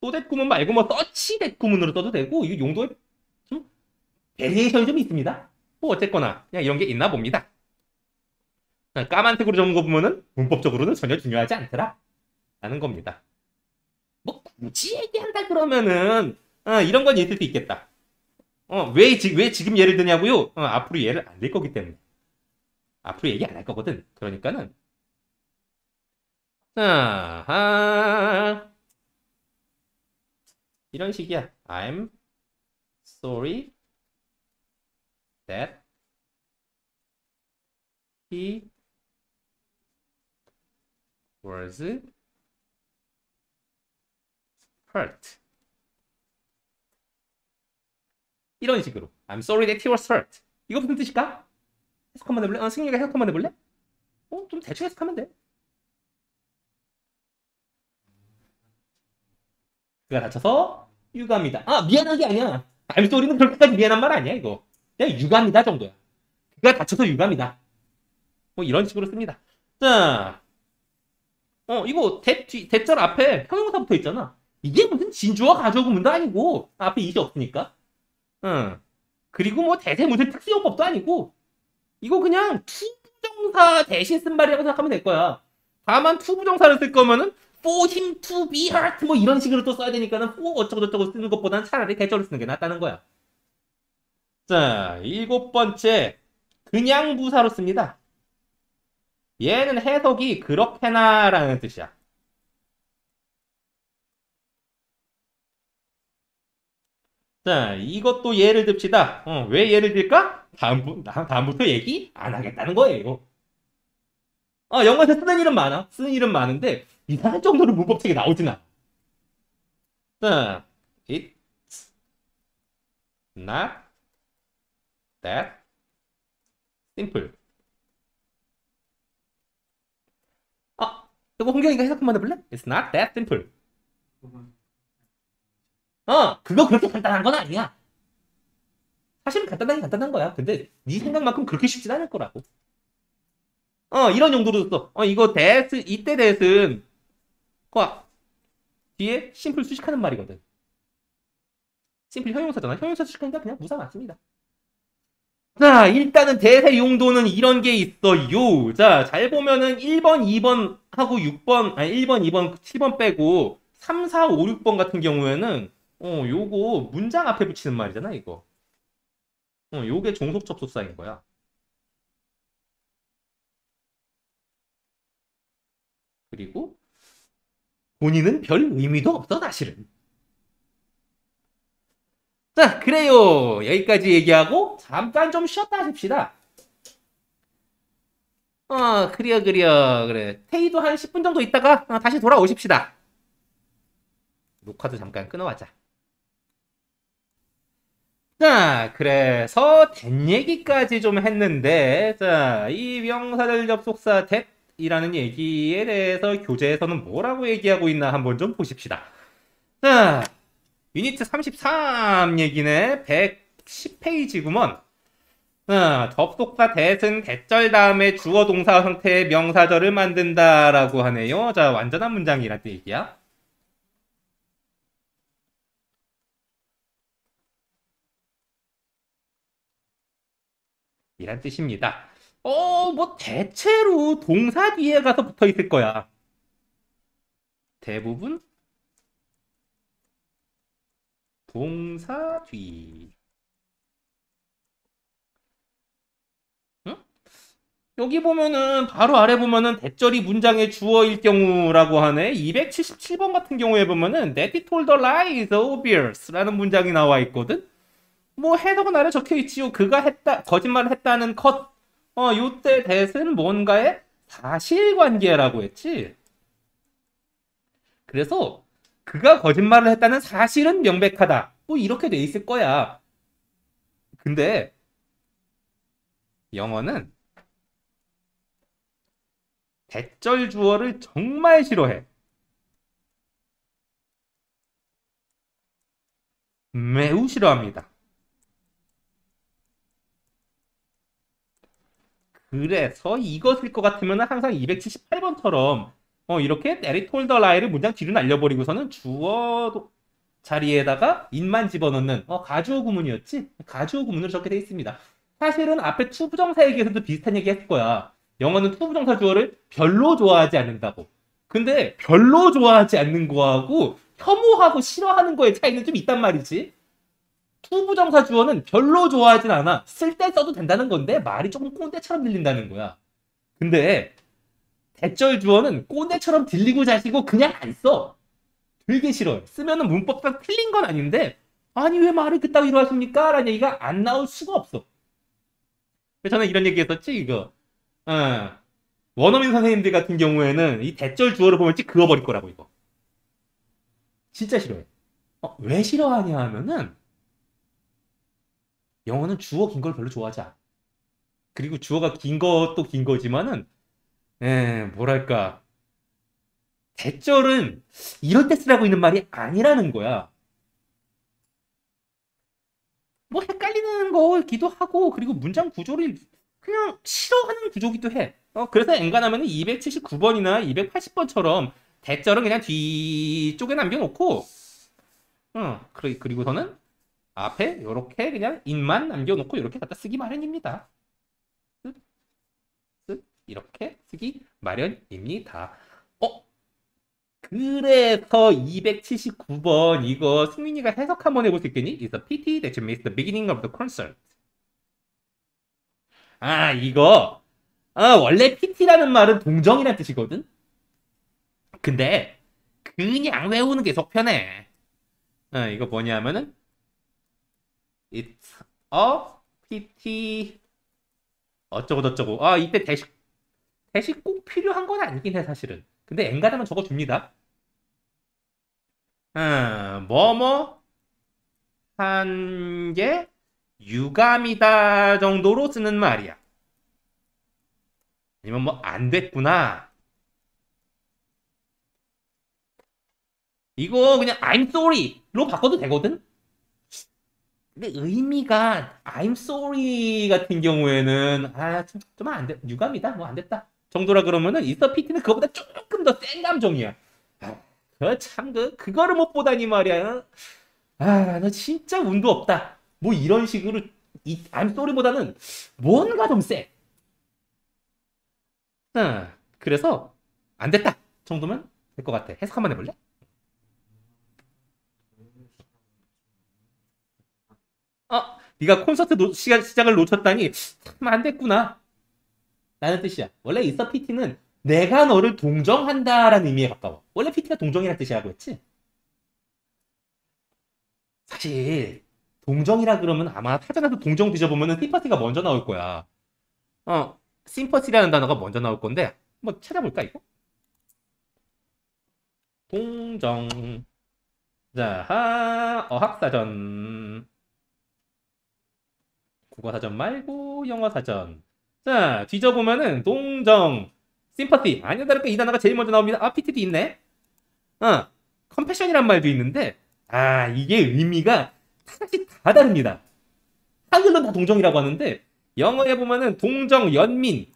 소대구문 말고 뭐서치대구문으로 써도 되고 이 용도에 좀 베리에이션이 좀 있습니다. 뭐 어쨌거나 그냥 이런 게 있나 봅니다. 까만색으로 적는 거 보면은 문법적으로는 전혀 중요하지 않더라 라는 겁니다 뭐 굳이 얘기한다 그러면은 어, 이런 건 있을 수 있겠다 어, 왜, 지, 왜 지금 예를 드냐고요 어, 앞으로 예를 안들 거기 때문에 앞으로 얘기 안 할 거거든 그러니까는 아하 이런 식이야 I'm sorry that he was hurt. 이런 식으로 I'm sorry that he was hurt. 이거 무슨 뜻일까? 해석 한번 해볼래? 어, 승리가 해석 한번 해볼래? 어, 좀 대충 해석하면 돼. 그가 다쳐서 유감이다. 아, 미안한 게 아니야. I'm sorry는 그렇게까지 미안한 말 아니야, 이거. 그냥 유감이다 정도야. 그가 다쳐서 유감이다. 뭐 이런 식으로 씁니다. 자, 어, 이거 대, 뒤, 대절 앞에 형용사 붙어 있잖아. 이게 무슨 진주와 가져오문도 아니고, 앞에 이지 없으니까. 응. 그리고 뭐 대세 무슨 특수용법도 아니고, 이거 그냥 투부정사 대신 쓴 말이라고 생각하면 될 거야. 다만 투부정사를 쓸 거면은, for him to be hurt 뭐 이런 식으로 또 써야 되니까는 for 어쩌고저쩌고 쓰는 것보다는 차라리 대절을 쓰는 게 낫다는 거야. 자, 일곱 번째. 그냥 부사로 씁니다. 얘는 해석이 그렇게나라는 뜻이야. 자, 이것도 예를 듭시다. 어, 왜 예를 들까? 다음, 다음부터 얘기 안 하겠다는 거예요. 어, 영어에서 쓰는 일은 많아. 쓰는 일은 많은데, 이상한 정도로 문법책이 나오지 않아. 자, it's not that simple. 이거 홍경이가 해석 한번 해볼래? It's not that simple. 어, 그거 그렇게 간단한 건 아니야. 사실은 간단하게 간단한 거야. 근데 네 생각만큼 그렇게 쉽진 않을 거라고. 어, 이런 용도로 써. 어, 이거 that, 이때 that은 과 뒤에 심플 수식하는 말이거든. 심플 형용사잖아. 형용사 수식하니까 그냥 무사 맞습니다. 자, 일단은 대세 용도는 이런 게 있어요. 자, 잘 보면은 1번, 2번 하고 6번, 아니 1번, 2번, 7번 빼고 3, 4, 5, 6번 같은 경우에는 어, 요거 문장 앞에 붙이는 말이잖아, 이거. 어, 요게 종속 접속사인 거야. 그리고 본인은 별 의미도 없어 사실은 자, 그래요. 여기까지 얘기하고 잠깐 좀 쉬었다 하십시다. 어, 그려 그려. 그래. 테이도 한 10분 정도 있다가 어, 다시 돌아오십시다. 녹화도 잠깐 끊어왔자. 자, 그래서 된 얘기까지 좀 했는데, 자, 이명사들 접속사 t 이라는 얘기에 대해서 교재에서는 뭐라고 얘기하고 있나 한번 좀 보십시다. 자, 유니트 33 얘기네. 110페이지구먼. 어, 접속사 대승 대절 다음에 주어 동사 형태의 명사절을 만든다라고 하네요. 자, 완전한 문장이란 얘기야. 이란 뜻입니다. 어, 뭐 대체로 동사 뒤에 가서 붙어 있을 거야. 대부분 봉사 뒤. 응? 여기 보면은 바로 아래 보면은 대절이 문장의 주어일 경우라고 하네. 277번 같은 경우에 보면은 that told t h lies obvious라는 문장이 나와 있거든. 뭐 해석은 아래 적혀 있지요. 그가 했다 거짓말을 했다는 컷. 어, 요때 대은 뭔가의 사실관계라고 했지. 그래서 그가 거짓말을 했다는 사실은 명백하다. 뭐 이렇게 돼 있을 거야. 근데 영어는 대절 주어를 정말 싫어해. 매우 싫어합니다. 그래서 이것일 것 같으면 항상 278번처럼 어, 이렇게 에리톨더 라이를 문장 뒤로 날려버리고서는 주어 자리에다가 인만 집어넣는 어, 가주어 구문이었지? 가주어 구문으로 적게 돼 있습니다. 사실은 앞에 투부정사 얘기에서도 비슷한 얘기 했을 거야. 영어는 투부정사 주어를 별로 좋아하지 않는다고. 근데 별로 좋아하지 않는 거하고 혐오하고 싫어하는 거의 차이는 좀 있단 말이지. 투부정사 주어는 별로 좋아하진 않아. 쓸 때 써도 된다는 건데 말이 조금 꼰대처럼 들린다는 거야. 근데 대절 주어는 꼰대처럼 들리고 자시고 그냥 안 써. 되게 싫어요. 쓰면은 문법상 틀린 건 아닌데 아니 왜 말을 그따위로 하십니까? 라는 얘기가 안 나올 수가 없어. 저는 이런 얘기 했었지 이거. 어. 원어민 선생님들 같은 경우에는 이 대절 주어를 보면 찍 그어버릴 거라고 이거. 진짜 싫어요. 어, 왜 싫어하냐 하면은 영어는 주어 긴 걸 별로 좋아하지 않아. 그리고 주어가 긴 것도 긴 거지만은 에, 예, 뭐랄까. 대절은 이럴 때 쓰라고 있는 말이 아니라는 거야. 뭐 헷갈리는 거기도 하고 그리고 문장 구조를 그냥 싫어하는 구조기도 해. 어, 그래서 엔간하면 279번이나 280번처럼 대절은 그냥 뒤쪽에 남겨놓고 어, 그리고서는 앞에 이렇게 그냥 인만 남겨놓고 이렇게 갖다 쓰기 마련입니다. 이렇게 쓰기 마련입니다. 어? 그래서 279번 이거 승민이가 해석 한번 해볼 수 있겠니? It's a pity that you missed the beginning of the concert. 아 이거 아 원래 PT라는 말은 동정이란 뜻이거든? 근데 그냥 외우는 게속 편해. 어, 이거 뭐냐면은 It's a pity 어쩌고 저쩌고 아 이때 대식 대신 꼭 필요한 건 아니긴 해 사실은 근데 엔간하면 적어 줍니다 어, 뭐뭐 한게 유감이다 정도로 쓰는 말이야 아니면 뭐 안 됐구나 이거 그냥 I'm sorry로 바꿔도 되거든 근데 의미가 I'm sorry 같은 경우에는 아좀안 돼. 유감이다. 뭐 안 됐다. 정도라 그러면은 인서피티는 그거보다 조금 더센 감정이야. 아, 그 참, 그, 그거를 못 보다니 말이야. 아, 나 진짜 운도 없다. 뭐 이런 식으로, 이, 암소리보다는 뭔가 좀 쎄. 아, 그래서, 안 됐다. 정도면 될 것 같아. 해석 한번 해볼래? 어, 네가 콘서트 노, 시간, 시작을 놓쳤다니, 참안 됐구나. 라는 뜻이야. 원래 있어 PT는 내가 너를 동정한다라는 의미에 가까워. 원래 PT가 동정이라는 뜻이라고 했지? 사실 동정이라 그러면 아마 타자나도 동정 뒤져보면 심퍼티가 먼저 나올 거야. 어, 심퍼티라는 단어가 먼저 나올 건데 한번 찾아볼까 이거? 동정 자 어학사전 국어사전 말고 영어사전 자, 뒤져보면은 동정, 심퍼티 아니나 다를까 이 단어가 제일 먼저 나옵니다. 아, PT도 있네. 어, 컴패션이란 말도 있는데 아, 이게 의미가 하나다 다릅니다. 한글로는 다 동정이라고 하는데 영어에 보면은 동정, 연민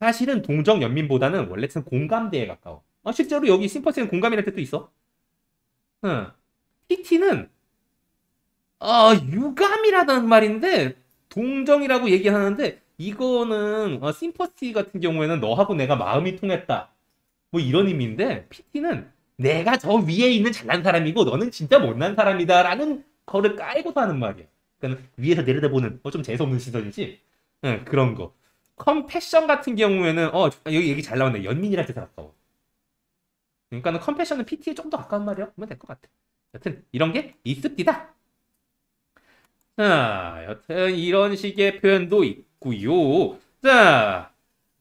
사실은 동정, 연민보다는 원래 는 공감대에 가까워. 어, 실제로 여기 심퍼티는 공감이란 뜻도 있어. 어, PT는 어, 유감이라는 말인데 동정이라고 얘기하는데 이거는 어, 심퍼시 같은 경우에는 너하고 내가 마음이 통했다. 뭐 이런 의미인데 PT는 내가 저 위에 있는 잘난 사람이고 너는 진짜 못난 사람이다 라는 거를 깔고서 하는 말이에요 그러니까 위에서 내려다보는 뭐 좀 재수없는 시선이지. 응, 그런 거. 컴패션 같은 경우에는 어 여기 얘기 잘나왔네 연민이랑 제사 가까워. 그러니까는 컴패션은 PT에 좀 더 가까운 말이야. 그러면 될 것 같아. 여튼 이런 게 있습니다. 자, 여튼 이런 식의 표현도 있고 있고요. 자,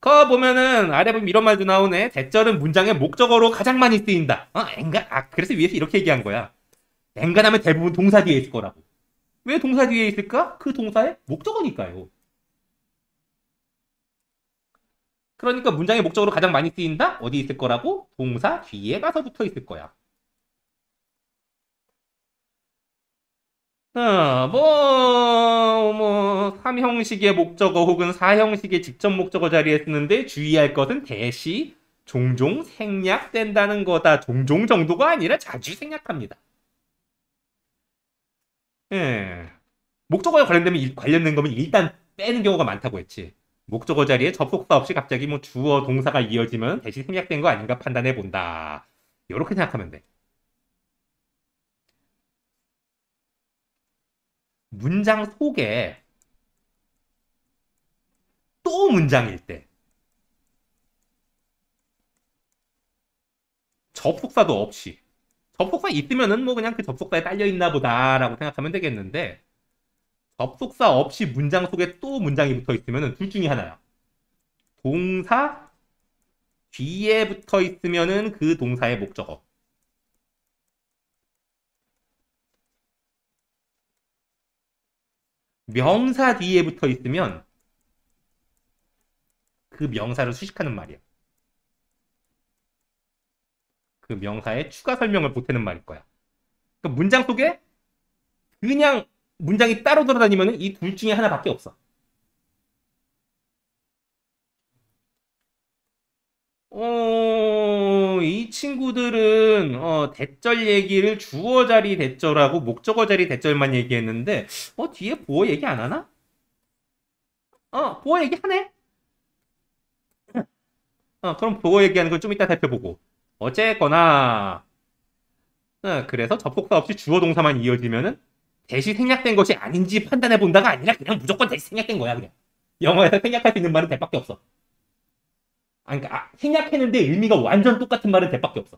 거 보면은 아래 보면 이런 말도 나오네. 대절은 문장의 목적어로 가장 많이 쓰인다. 어, 엥가? 아, 그래서 위에서 이렇게 얘기한 거야. 엥간하면 대부분 동사 뒤에 있을 거라고. 왜 동사 뒤에 있을까? 그 동사의 목적어니까요. 그러니까 문장의 목적으로 가장 많이 쓰인다? 어디 있을 거라고? 동사 뒤에 가서 붙어 있을 거야. 어, 뭐, 뭐, 3형식의 목적어 혹은 4형식의 직접 목적어 자리에 쓰는데 주의할 것은 대시, 종종 생략된다는 거다. 종종 정도가 아니라 자주 생략합니다. 예. 목적어에 관련되면, 일, 관련된 거면 일단 빼는 경우가 많다고 했지. 목적어 자리에 접속사 없이 갑자기 뭐 주어, 동사가 이어지면 대시 생략된 거 아닌가 판단해 본다. 이렇게 생각하면 돼. 문장 속에 또 문장일 때 접속사도 없이 접속사 있으면은 뭐 그냥 그 접속사에 딸려 있나 보다라고 생각하면 되겠는데 접속사 없이 문장 속에 또 문장이 붙어 있으면은 둘 중에 하나야. 동사 뒤에 붙어 있으면은 그 동사의 목적어. 명사 뒤에 붙어 있으면 그 명사를 수식하는 말이야. 그 명사에 추가 설명을 보태는 말일 거야. 그 문장 속에 그냥 문장이 따로 돌아다니면 이 둘 중에 하나밖에 없어. 어... 이 친구들은 어, 대절 얘기를 주어 자리 대절하고 목적어 자리 대절만 얘기했는데 어 뒤에 보어 얘기 안 하나? 어 보어 얘기 하네? 어 그럼 보어 얘기하는 걸 좀 이따 살펴보고 어쨌거나 어, 그래서 접속사 없이 주어 동사만 이어지면은 대시 생략된 것이 아닌지 판단해 본다가 아니라 그냥 무조건 대시 생략된 거야 그냥 영어에서 생략할 수 있는 말은 대밖에 없어 그러니까 아, 생략했는데 의미가 완전 똑같은 말은 대밖에 없어.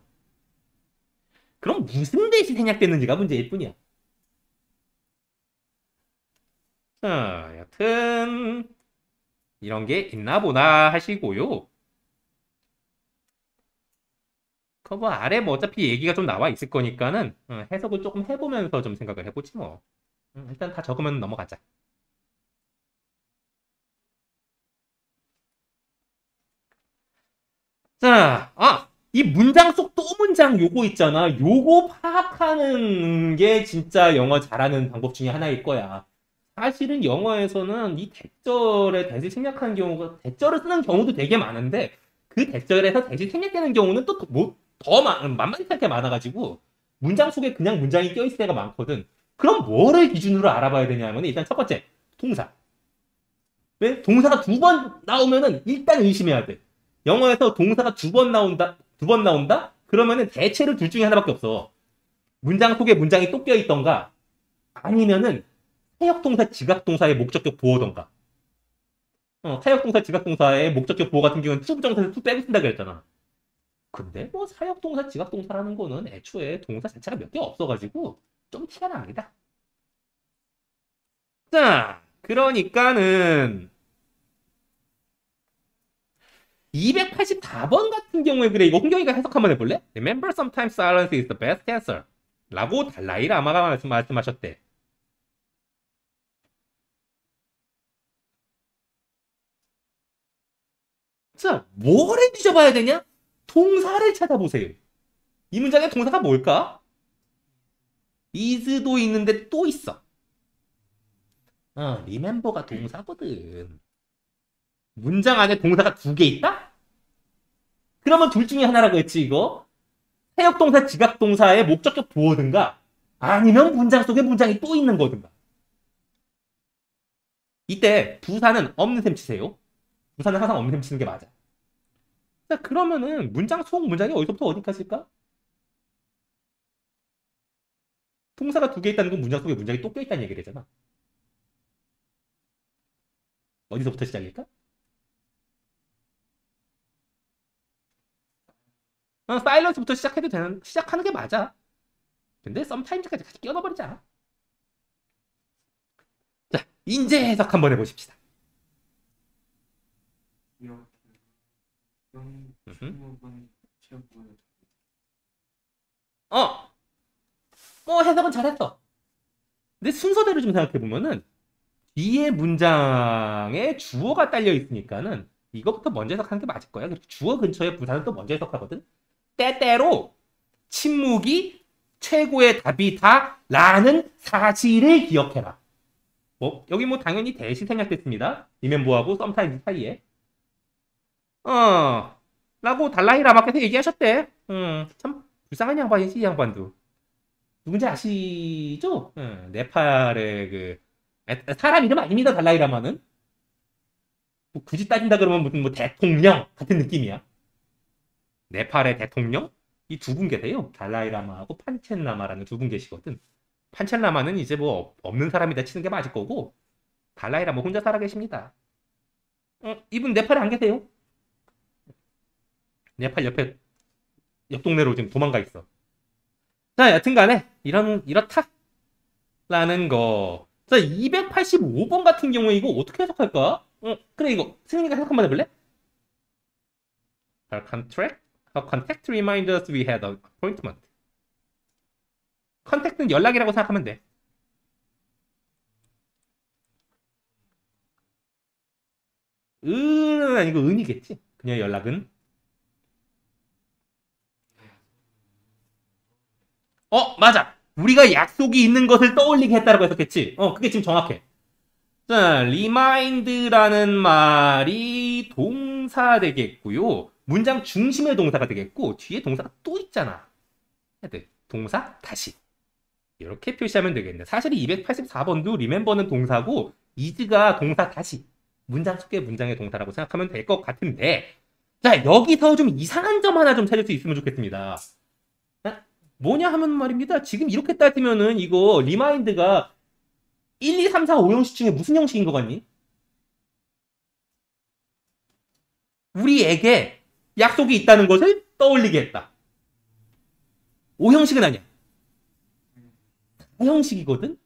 그럼 무슨 대시 생략됐는지가 문제일 뿐이야. 자, 여튼 이런 게 있나 보다 하시고요. 그뭐 아래 뭐 어차피 얘기가 좀 나와 있을 거니까는 어, 해석을 조금 해보면서 좀 생각을 해보지 뭐. 음, 일단 다 적으면 넘어가자. 자, 아, 이 문장 속 또 문장 요거 있잖아. 요거 파악하는 게 진짜 영어 잘하는 방법 중에 하나일 거야. 사실은 영어에서는 이 대절에 대시 생략하는 경우가 대절을 쓰는 경우도 되게 많은데 그 대절에서 대시 생략되는 경우는 또 뭐더 뭐, 만만치 않게 많아가지고 문장 속에 그냥 문장이 껴있을 때가 많거든. 그럼 뭐를 기준으로 알아봐야 되냐면 일단 첫 번째 동사. 왜? 동사가 두 번 나오면은 일단 의심해야 돼. 영어에서 동사가 두 번 나온다, 두 번 나온다? 그러면은 대체를 둘 중에 하나밖에 없어. 문장 속에 문장이 또 껴있던가, 아니면은 타역동사 지각동사의 목적격 보호던가. 어, 사역동사 지각동사의 목적격 보호 같은 경우는 투부정사에서 투 빼고 쓴다고 했잖아. 근데 뭐 사역동사 지각동사라는 거는 애초에 동사 자체가 몇 개 없어가지고 좀 티가 납니다. 자, 그러니까는 284번 같은 경우에 그래 이거 홍경이가 해석 한번 해볼래? Remember sometimes silence is the best answer 라고 달라이 라마가 말씀, 말씀하셨대 자, 뭐를 뒤져봐야 되냐? 동사를 찾아보세요 이 문장의 동사가 뭘까? is도 있는데 또 있어 어, remember가 동사거든 문장 안에 동사가 두 개 있다? 그러면 둘 중에 하나라고 했지 이거. 해역동사 지각동사의 목적격 보호든가 아니면 문장 속에 문장이 또 있는 거든가. 이때 부사는 없는 셈 치세요. 부사는 항상 없는 셈 치는 게 맞아. 자, 그러면은 문장 속 문장이 어디서부터 어디까지일까? 동사가 두 개 있다는 건 문장 속에 문장이 또 껴있다는 얘기를 되잖아 어디서부터 시작일까? 어, 사일런스부터 시작해도 되는 시작하는 게 맞아. 근데 썸타임즈까지 같이 끼워넣어버리자. 자, 인재 해석 한번 해보십시다. 어! 뭐 해석은 잘했어. 근데 순서대로 좀 생각해보면은 뒤에 문장에 주어가 딸려 있으니까는 이것부터 먼저 해석하는 게 맞을 거야. 주어 근처에 부사는 또 먼저 해석하거든. 때때로 침묵이 최고의 답이다 라는 사실을 기억해라. 뭐, 여기 뭐 당연히 대시 생략됐습니다. 이면보하고 썸타임 사이에. 어, 라고 달라이 라마께서 얘기하셨대. 음, 참 불쌍한 양반이지, 이 양반도. 누군지 아시죠? 음, 네팔의 그, 사람 이름 아닙니다, 달라이 라마는. 뭐 굳이 따진다 그러면 무슨 뭐 대통령 같은 느낌이야. 네팔의 대통령 이 두 분 계세요. 달라이라마하고 판첸라마라는 두 분 계시거든. 판첸라마는 이제 뭐 없는 사람이다 치는 게 맞을 거고 달라이라마 혼자 살아 계십니다. 어, 이분 네팔에 안 계세요? 네팔 옆에 옆 동네로 지금 도망가 있어. 자, 여튼간에 이런 이렇다 라는 거. 자, 285번 같은 경우에 이거 어떻게 해석할까? 어, 그래 이거 승민이가 해석 한번 해볼래? 아, 칸트랙 h contact reminded us we had an appointment. c o n t a c t 는 연락이라고 생각하면 돼. 은은 아니고 은이겠지. 그녀의 연락은. 어, 맞아. 우리가 약속이 있는 것을 떠올리게 했다라고 해석했지. 어, 그게 지금 정확해. 자, remind라는 말이 동사 되겠고요. 문장 중심의 동사가 되겠고 뒤에 동사가 또 있잖아. 헤드 동사 다시 이렇게 표시하면 되겠네. 사실 284번도 리멤버는 동사고 이즈가 동사 다시 문장 속의 문장의 동사라고 생각하면 될 것 같은데 자 여기서 좀 이상한 점 하나 좀 찾을 수 있으면 좋겠습니다. 뭐냐 하면 말입니다. 지금 이렇게 따지면은 이거 리마인드가 1, 2, 3, 4, 5형식 중에 무슨 형식인 것 같니? 우리에게 약속이 있다는 것을 떠올리게 했다. 5형식은 아니야. 4형식이거든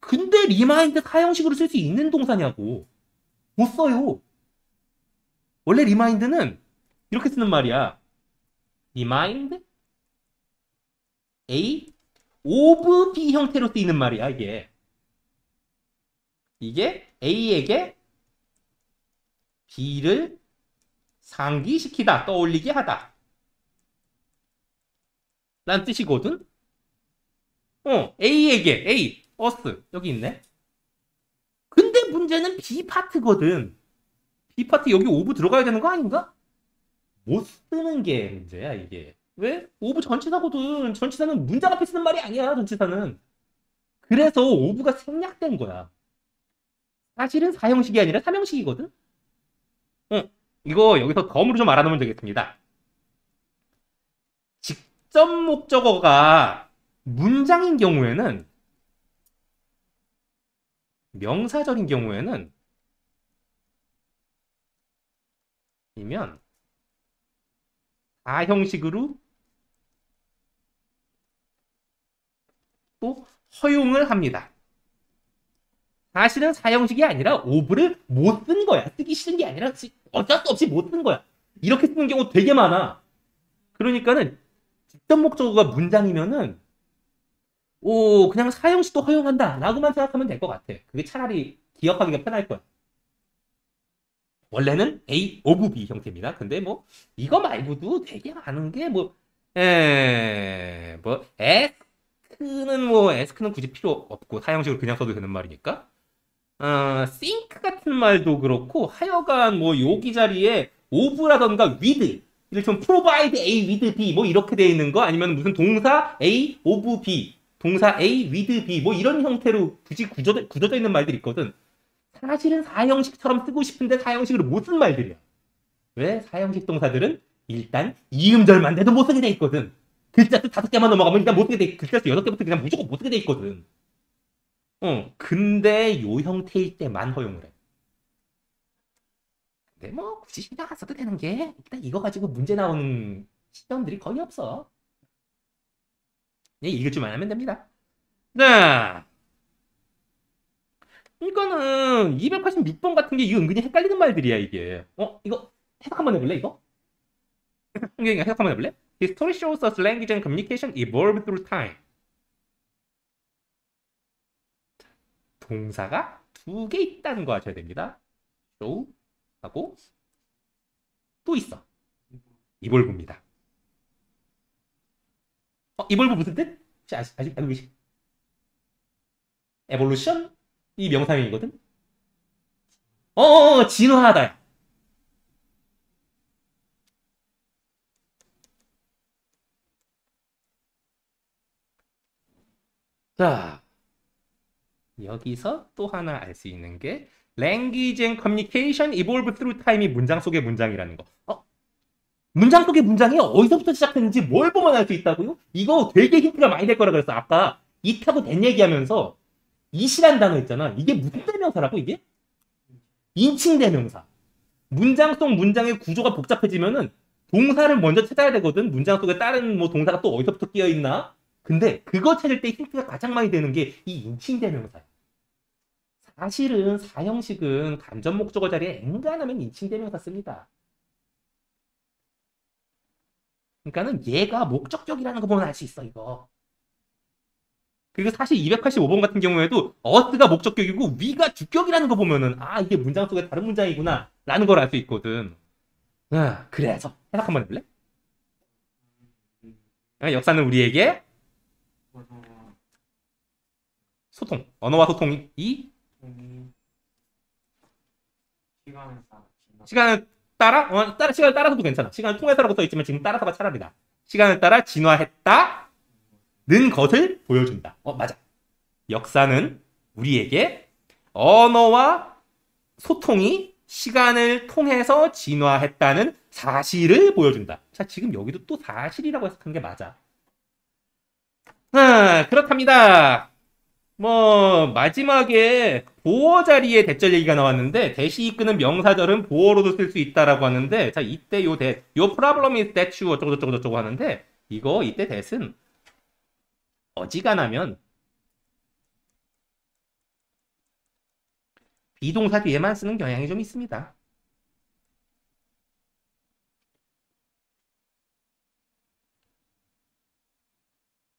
근데 리마인드 4형식으로쓸 수 있는 동사냐고. 못 써요. 원래 리마인드는 이렇게 쓰는 말이야. 리마인드? a 오브 b 형태로 쓰이는 말이야, 이게. 이게 a에게 b를 상기시키다, 떠올리게 하다. 라 뜻이거든? 어, A에게, A, us, 여기 있네. 근데 문제는 B 파트거든. B 파트 여기 오브 들어가야 되는 거 아닌가? 못 쓰는 게 문제야, 이게. 왜? 오브 전치사거든. 전치사는 문장 앞에 쓰는 말이 아니야, 전치사는. 그래서 오브가 생략된 거야. 사실은 사형식이 아니라 삼형식이거든? 응. 어, 이거 여기서 덤으로 좀 알아놓으면 되겠습니다. 직접 목적어가 문장인 경우에는 명사절인 경우에는 이면 다 형식으로 또 허용을 합니다. 사실은 사형식이 아니라 오브를 못 쓴 거야. 쓰기 싫은 게 아니라 어쩔 수 없이 못 쓴 거야. 이렇게 쓰는 경우 되게 많아. 그러니까는 직접 목적어가 문장이면은 오 그냥 사형식도 허용한다 라고만 생각하면 될 것 같아. 그게 차라리 기억하기가 편할 거야. 원래는 A 오브 B 형태입니다. 근데 뭐 이거 말고도 되게 많은 게 뭐 에뭐 예, 에스크는 뭐 에스크는 굳이 필요 없고 사형식으로 그냥 써도 되는 말이니까 어, t h 같은 말도 그렇고 하여간 뭐 여기 자리에 오브라던가 위드 이를 좀 provide a w i b 뭐 이렇게 돼 있는 거 아니면 무슨 동사 a 오브 b 동사 a with b 뭐 이런 형태로 굳이 굳어져, 굳어져 있는 말들이 있거든 사실은 사형식처럼 쓰고 싶은데 사형식으로 못 쓴 말들이야 왜 사형식 동사들은 일단 이음절만 돼도 못 쓰게 돼 있거든 글자 수 다섯 개만 넘어가면 일단 못 쓰게 돼 글자 수 여섯 개부터 그냥 무조건 못 쓰게 돼 있거든 어, 근데 요 형태일 때만 허용을 해. 근데 네, 뭐 굳이 신경 안 써도 되는 게 일단 이거 가지고 문제 나오는 시점들이 거의 없어. 이게 네, 만 하면 됩니다. 자, 네. 이거는 286번 같은 게 이거 은근히 헷갈리는 말들이야 이게. 어, 이거 해석 한번 해볼래 이거? 그러 해석 한번 해볼래? History shows us language and communication evolve through time. 동사가 두 개 있다는 거 아셔야 됩니다. show 하고 또 있어. 이볼브입니다. 어, 이볼브 무슨 뜻? 혹시 아시, 아직 알고 계시? e v o l 이 명사명이거든. 어, 어, 어, 진화하다. 자, 여기서 또 하나 알 수 있는 게 Language and Communication Evolve Through Time이 문장 속의 문장이라는 거. 어? 문장 속의 문장이 어디서부터 시작했는지 뭘 보면 알 수 있다고요? 이거 되게 힌트가 많이 될 거라 그랬어. 아까 이타고 된 얘기하면서 이시란 단어 있잖아. 이게 무슨 대명사라고 이게? 인칭 대명사. 문장 속 문장의 구조가 복잡해지면은 동사를 먼저 찾아야 되거든. 문장 속에 다른 뭐 동사가 또 어디서부터 끼어 있나? 근데 그거 찾을 때 힌트가 가장 많이 되는 게 이 인칭 대명사야. 사실은 사형식은 감전 목적어 자리에 엔간하면 인칭 대명사 씁니다. 그러니까는 얘가 목적격이라는 거 보면 알 수 있어 이거. 그리고 사실 285번 같은 경우에도 어스가 목적격이고 위가 주격이라는 거 보면은 아 이게 문장 속에 다른 문장이구나 라는 걸 알 수 있거든. 아, 그래서 해석 한번 해볼래? 역사는 우리에게 소통, 언어와 소통이 시간을 따라. 어, 따라 시간을 따라서도 괜찮아. 시간을 통해서라고 써 있지만 지금 따라서가 차라리다. 시간을 따라 진화했다는 것을 보여준다. 어 맞아. 역사는 우리에게 언어와 소통이 시간을 통해서 진화했다는 사실을 보여준다. 자, 지금 여기도 또 사실이라고 해석한 게 맞아. 아, 그렇답니다. 뭐 마지막에 보어 자리에 대절 얘기가 나왔는데 대시 이끄는 명사절은 보어로도 쓸 수 있다라고 하는데 자 이때 요대요 프라블럼 이 대추 어쩌고 저쩌고 저쩌고 하는데 이거 이때 대은 어지간하면 비동사 뒤에만 쓰는 경향이 좀 있습니다.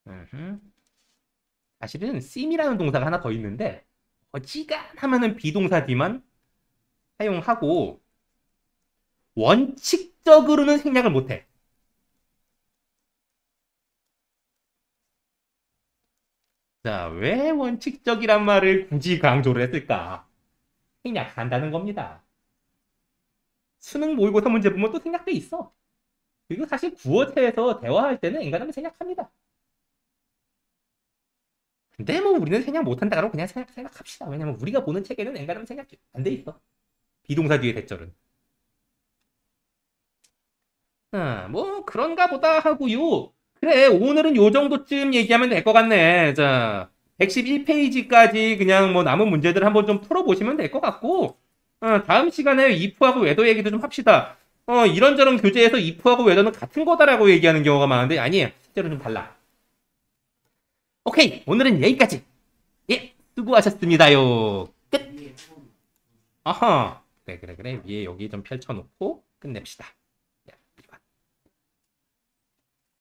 으흠. 사실은 s e m 이라는 동사가 하나 더 있는데 어지간하면은 비동사 뒤만 사용하고 원칙적으로는 생략을 못해. 자, 왜 원칙적이란 말을 굳이 강조를 했을까? 생략한다는 겁니다. 수능 모의고사 문제 보면 또 생략돼 있어. 그리고 사실 구어체에서 대화할 때는 인간하면 생략합니다. 근데 뭐 우리는 생략 못한다 그러면 그냥 생각, 생각합시다. 왜냐면 우리가 보는 책에는 엔가하면 생략 안돼 있어. 비동사 뒤에 대절은. 아, 뭐 그런가 보다 하고요. 그래 오늘은 요 정도쯤 얘기하면 될 것 같네. 자 111페이지까지 그냥 뭐 남은 문제들 한번 좀 풀어보시면 될 것 같고 어, 다음 시간에 if하고 외도 얘기도 좀 합시다. 어, 이런저런 교재에서 if하고 외도는 같은 거다라고 얘기하는 경우가 많은데 아니 에요 실제로 좀 달라. 오케이 오늘은 여기까지 예 수고하셨습니다요 끝 아하 그래 그래 그래 위에 여기 좀 펼쳐놓고 끝냅시다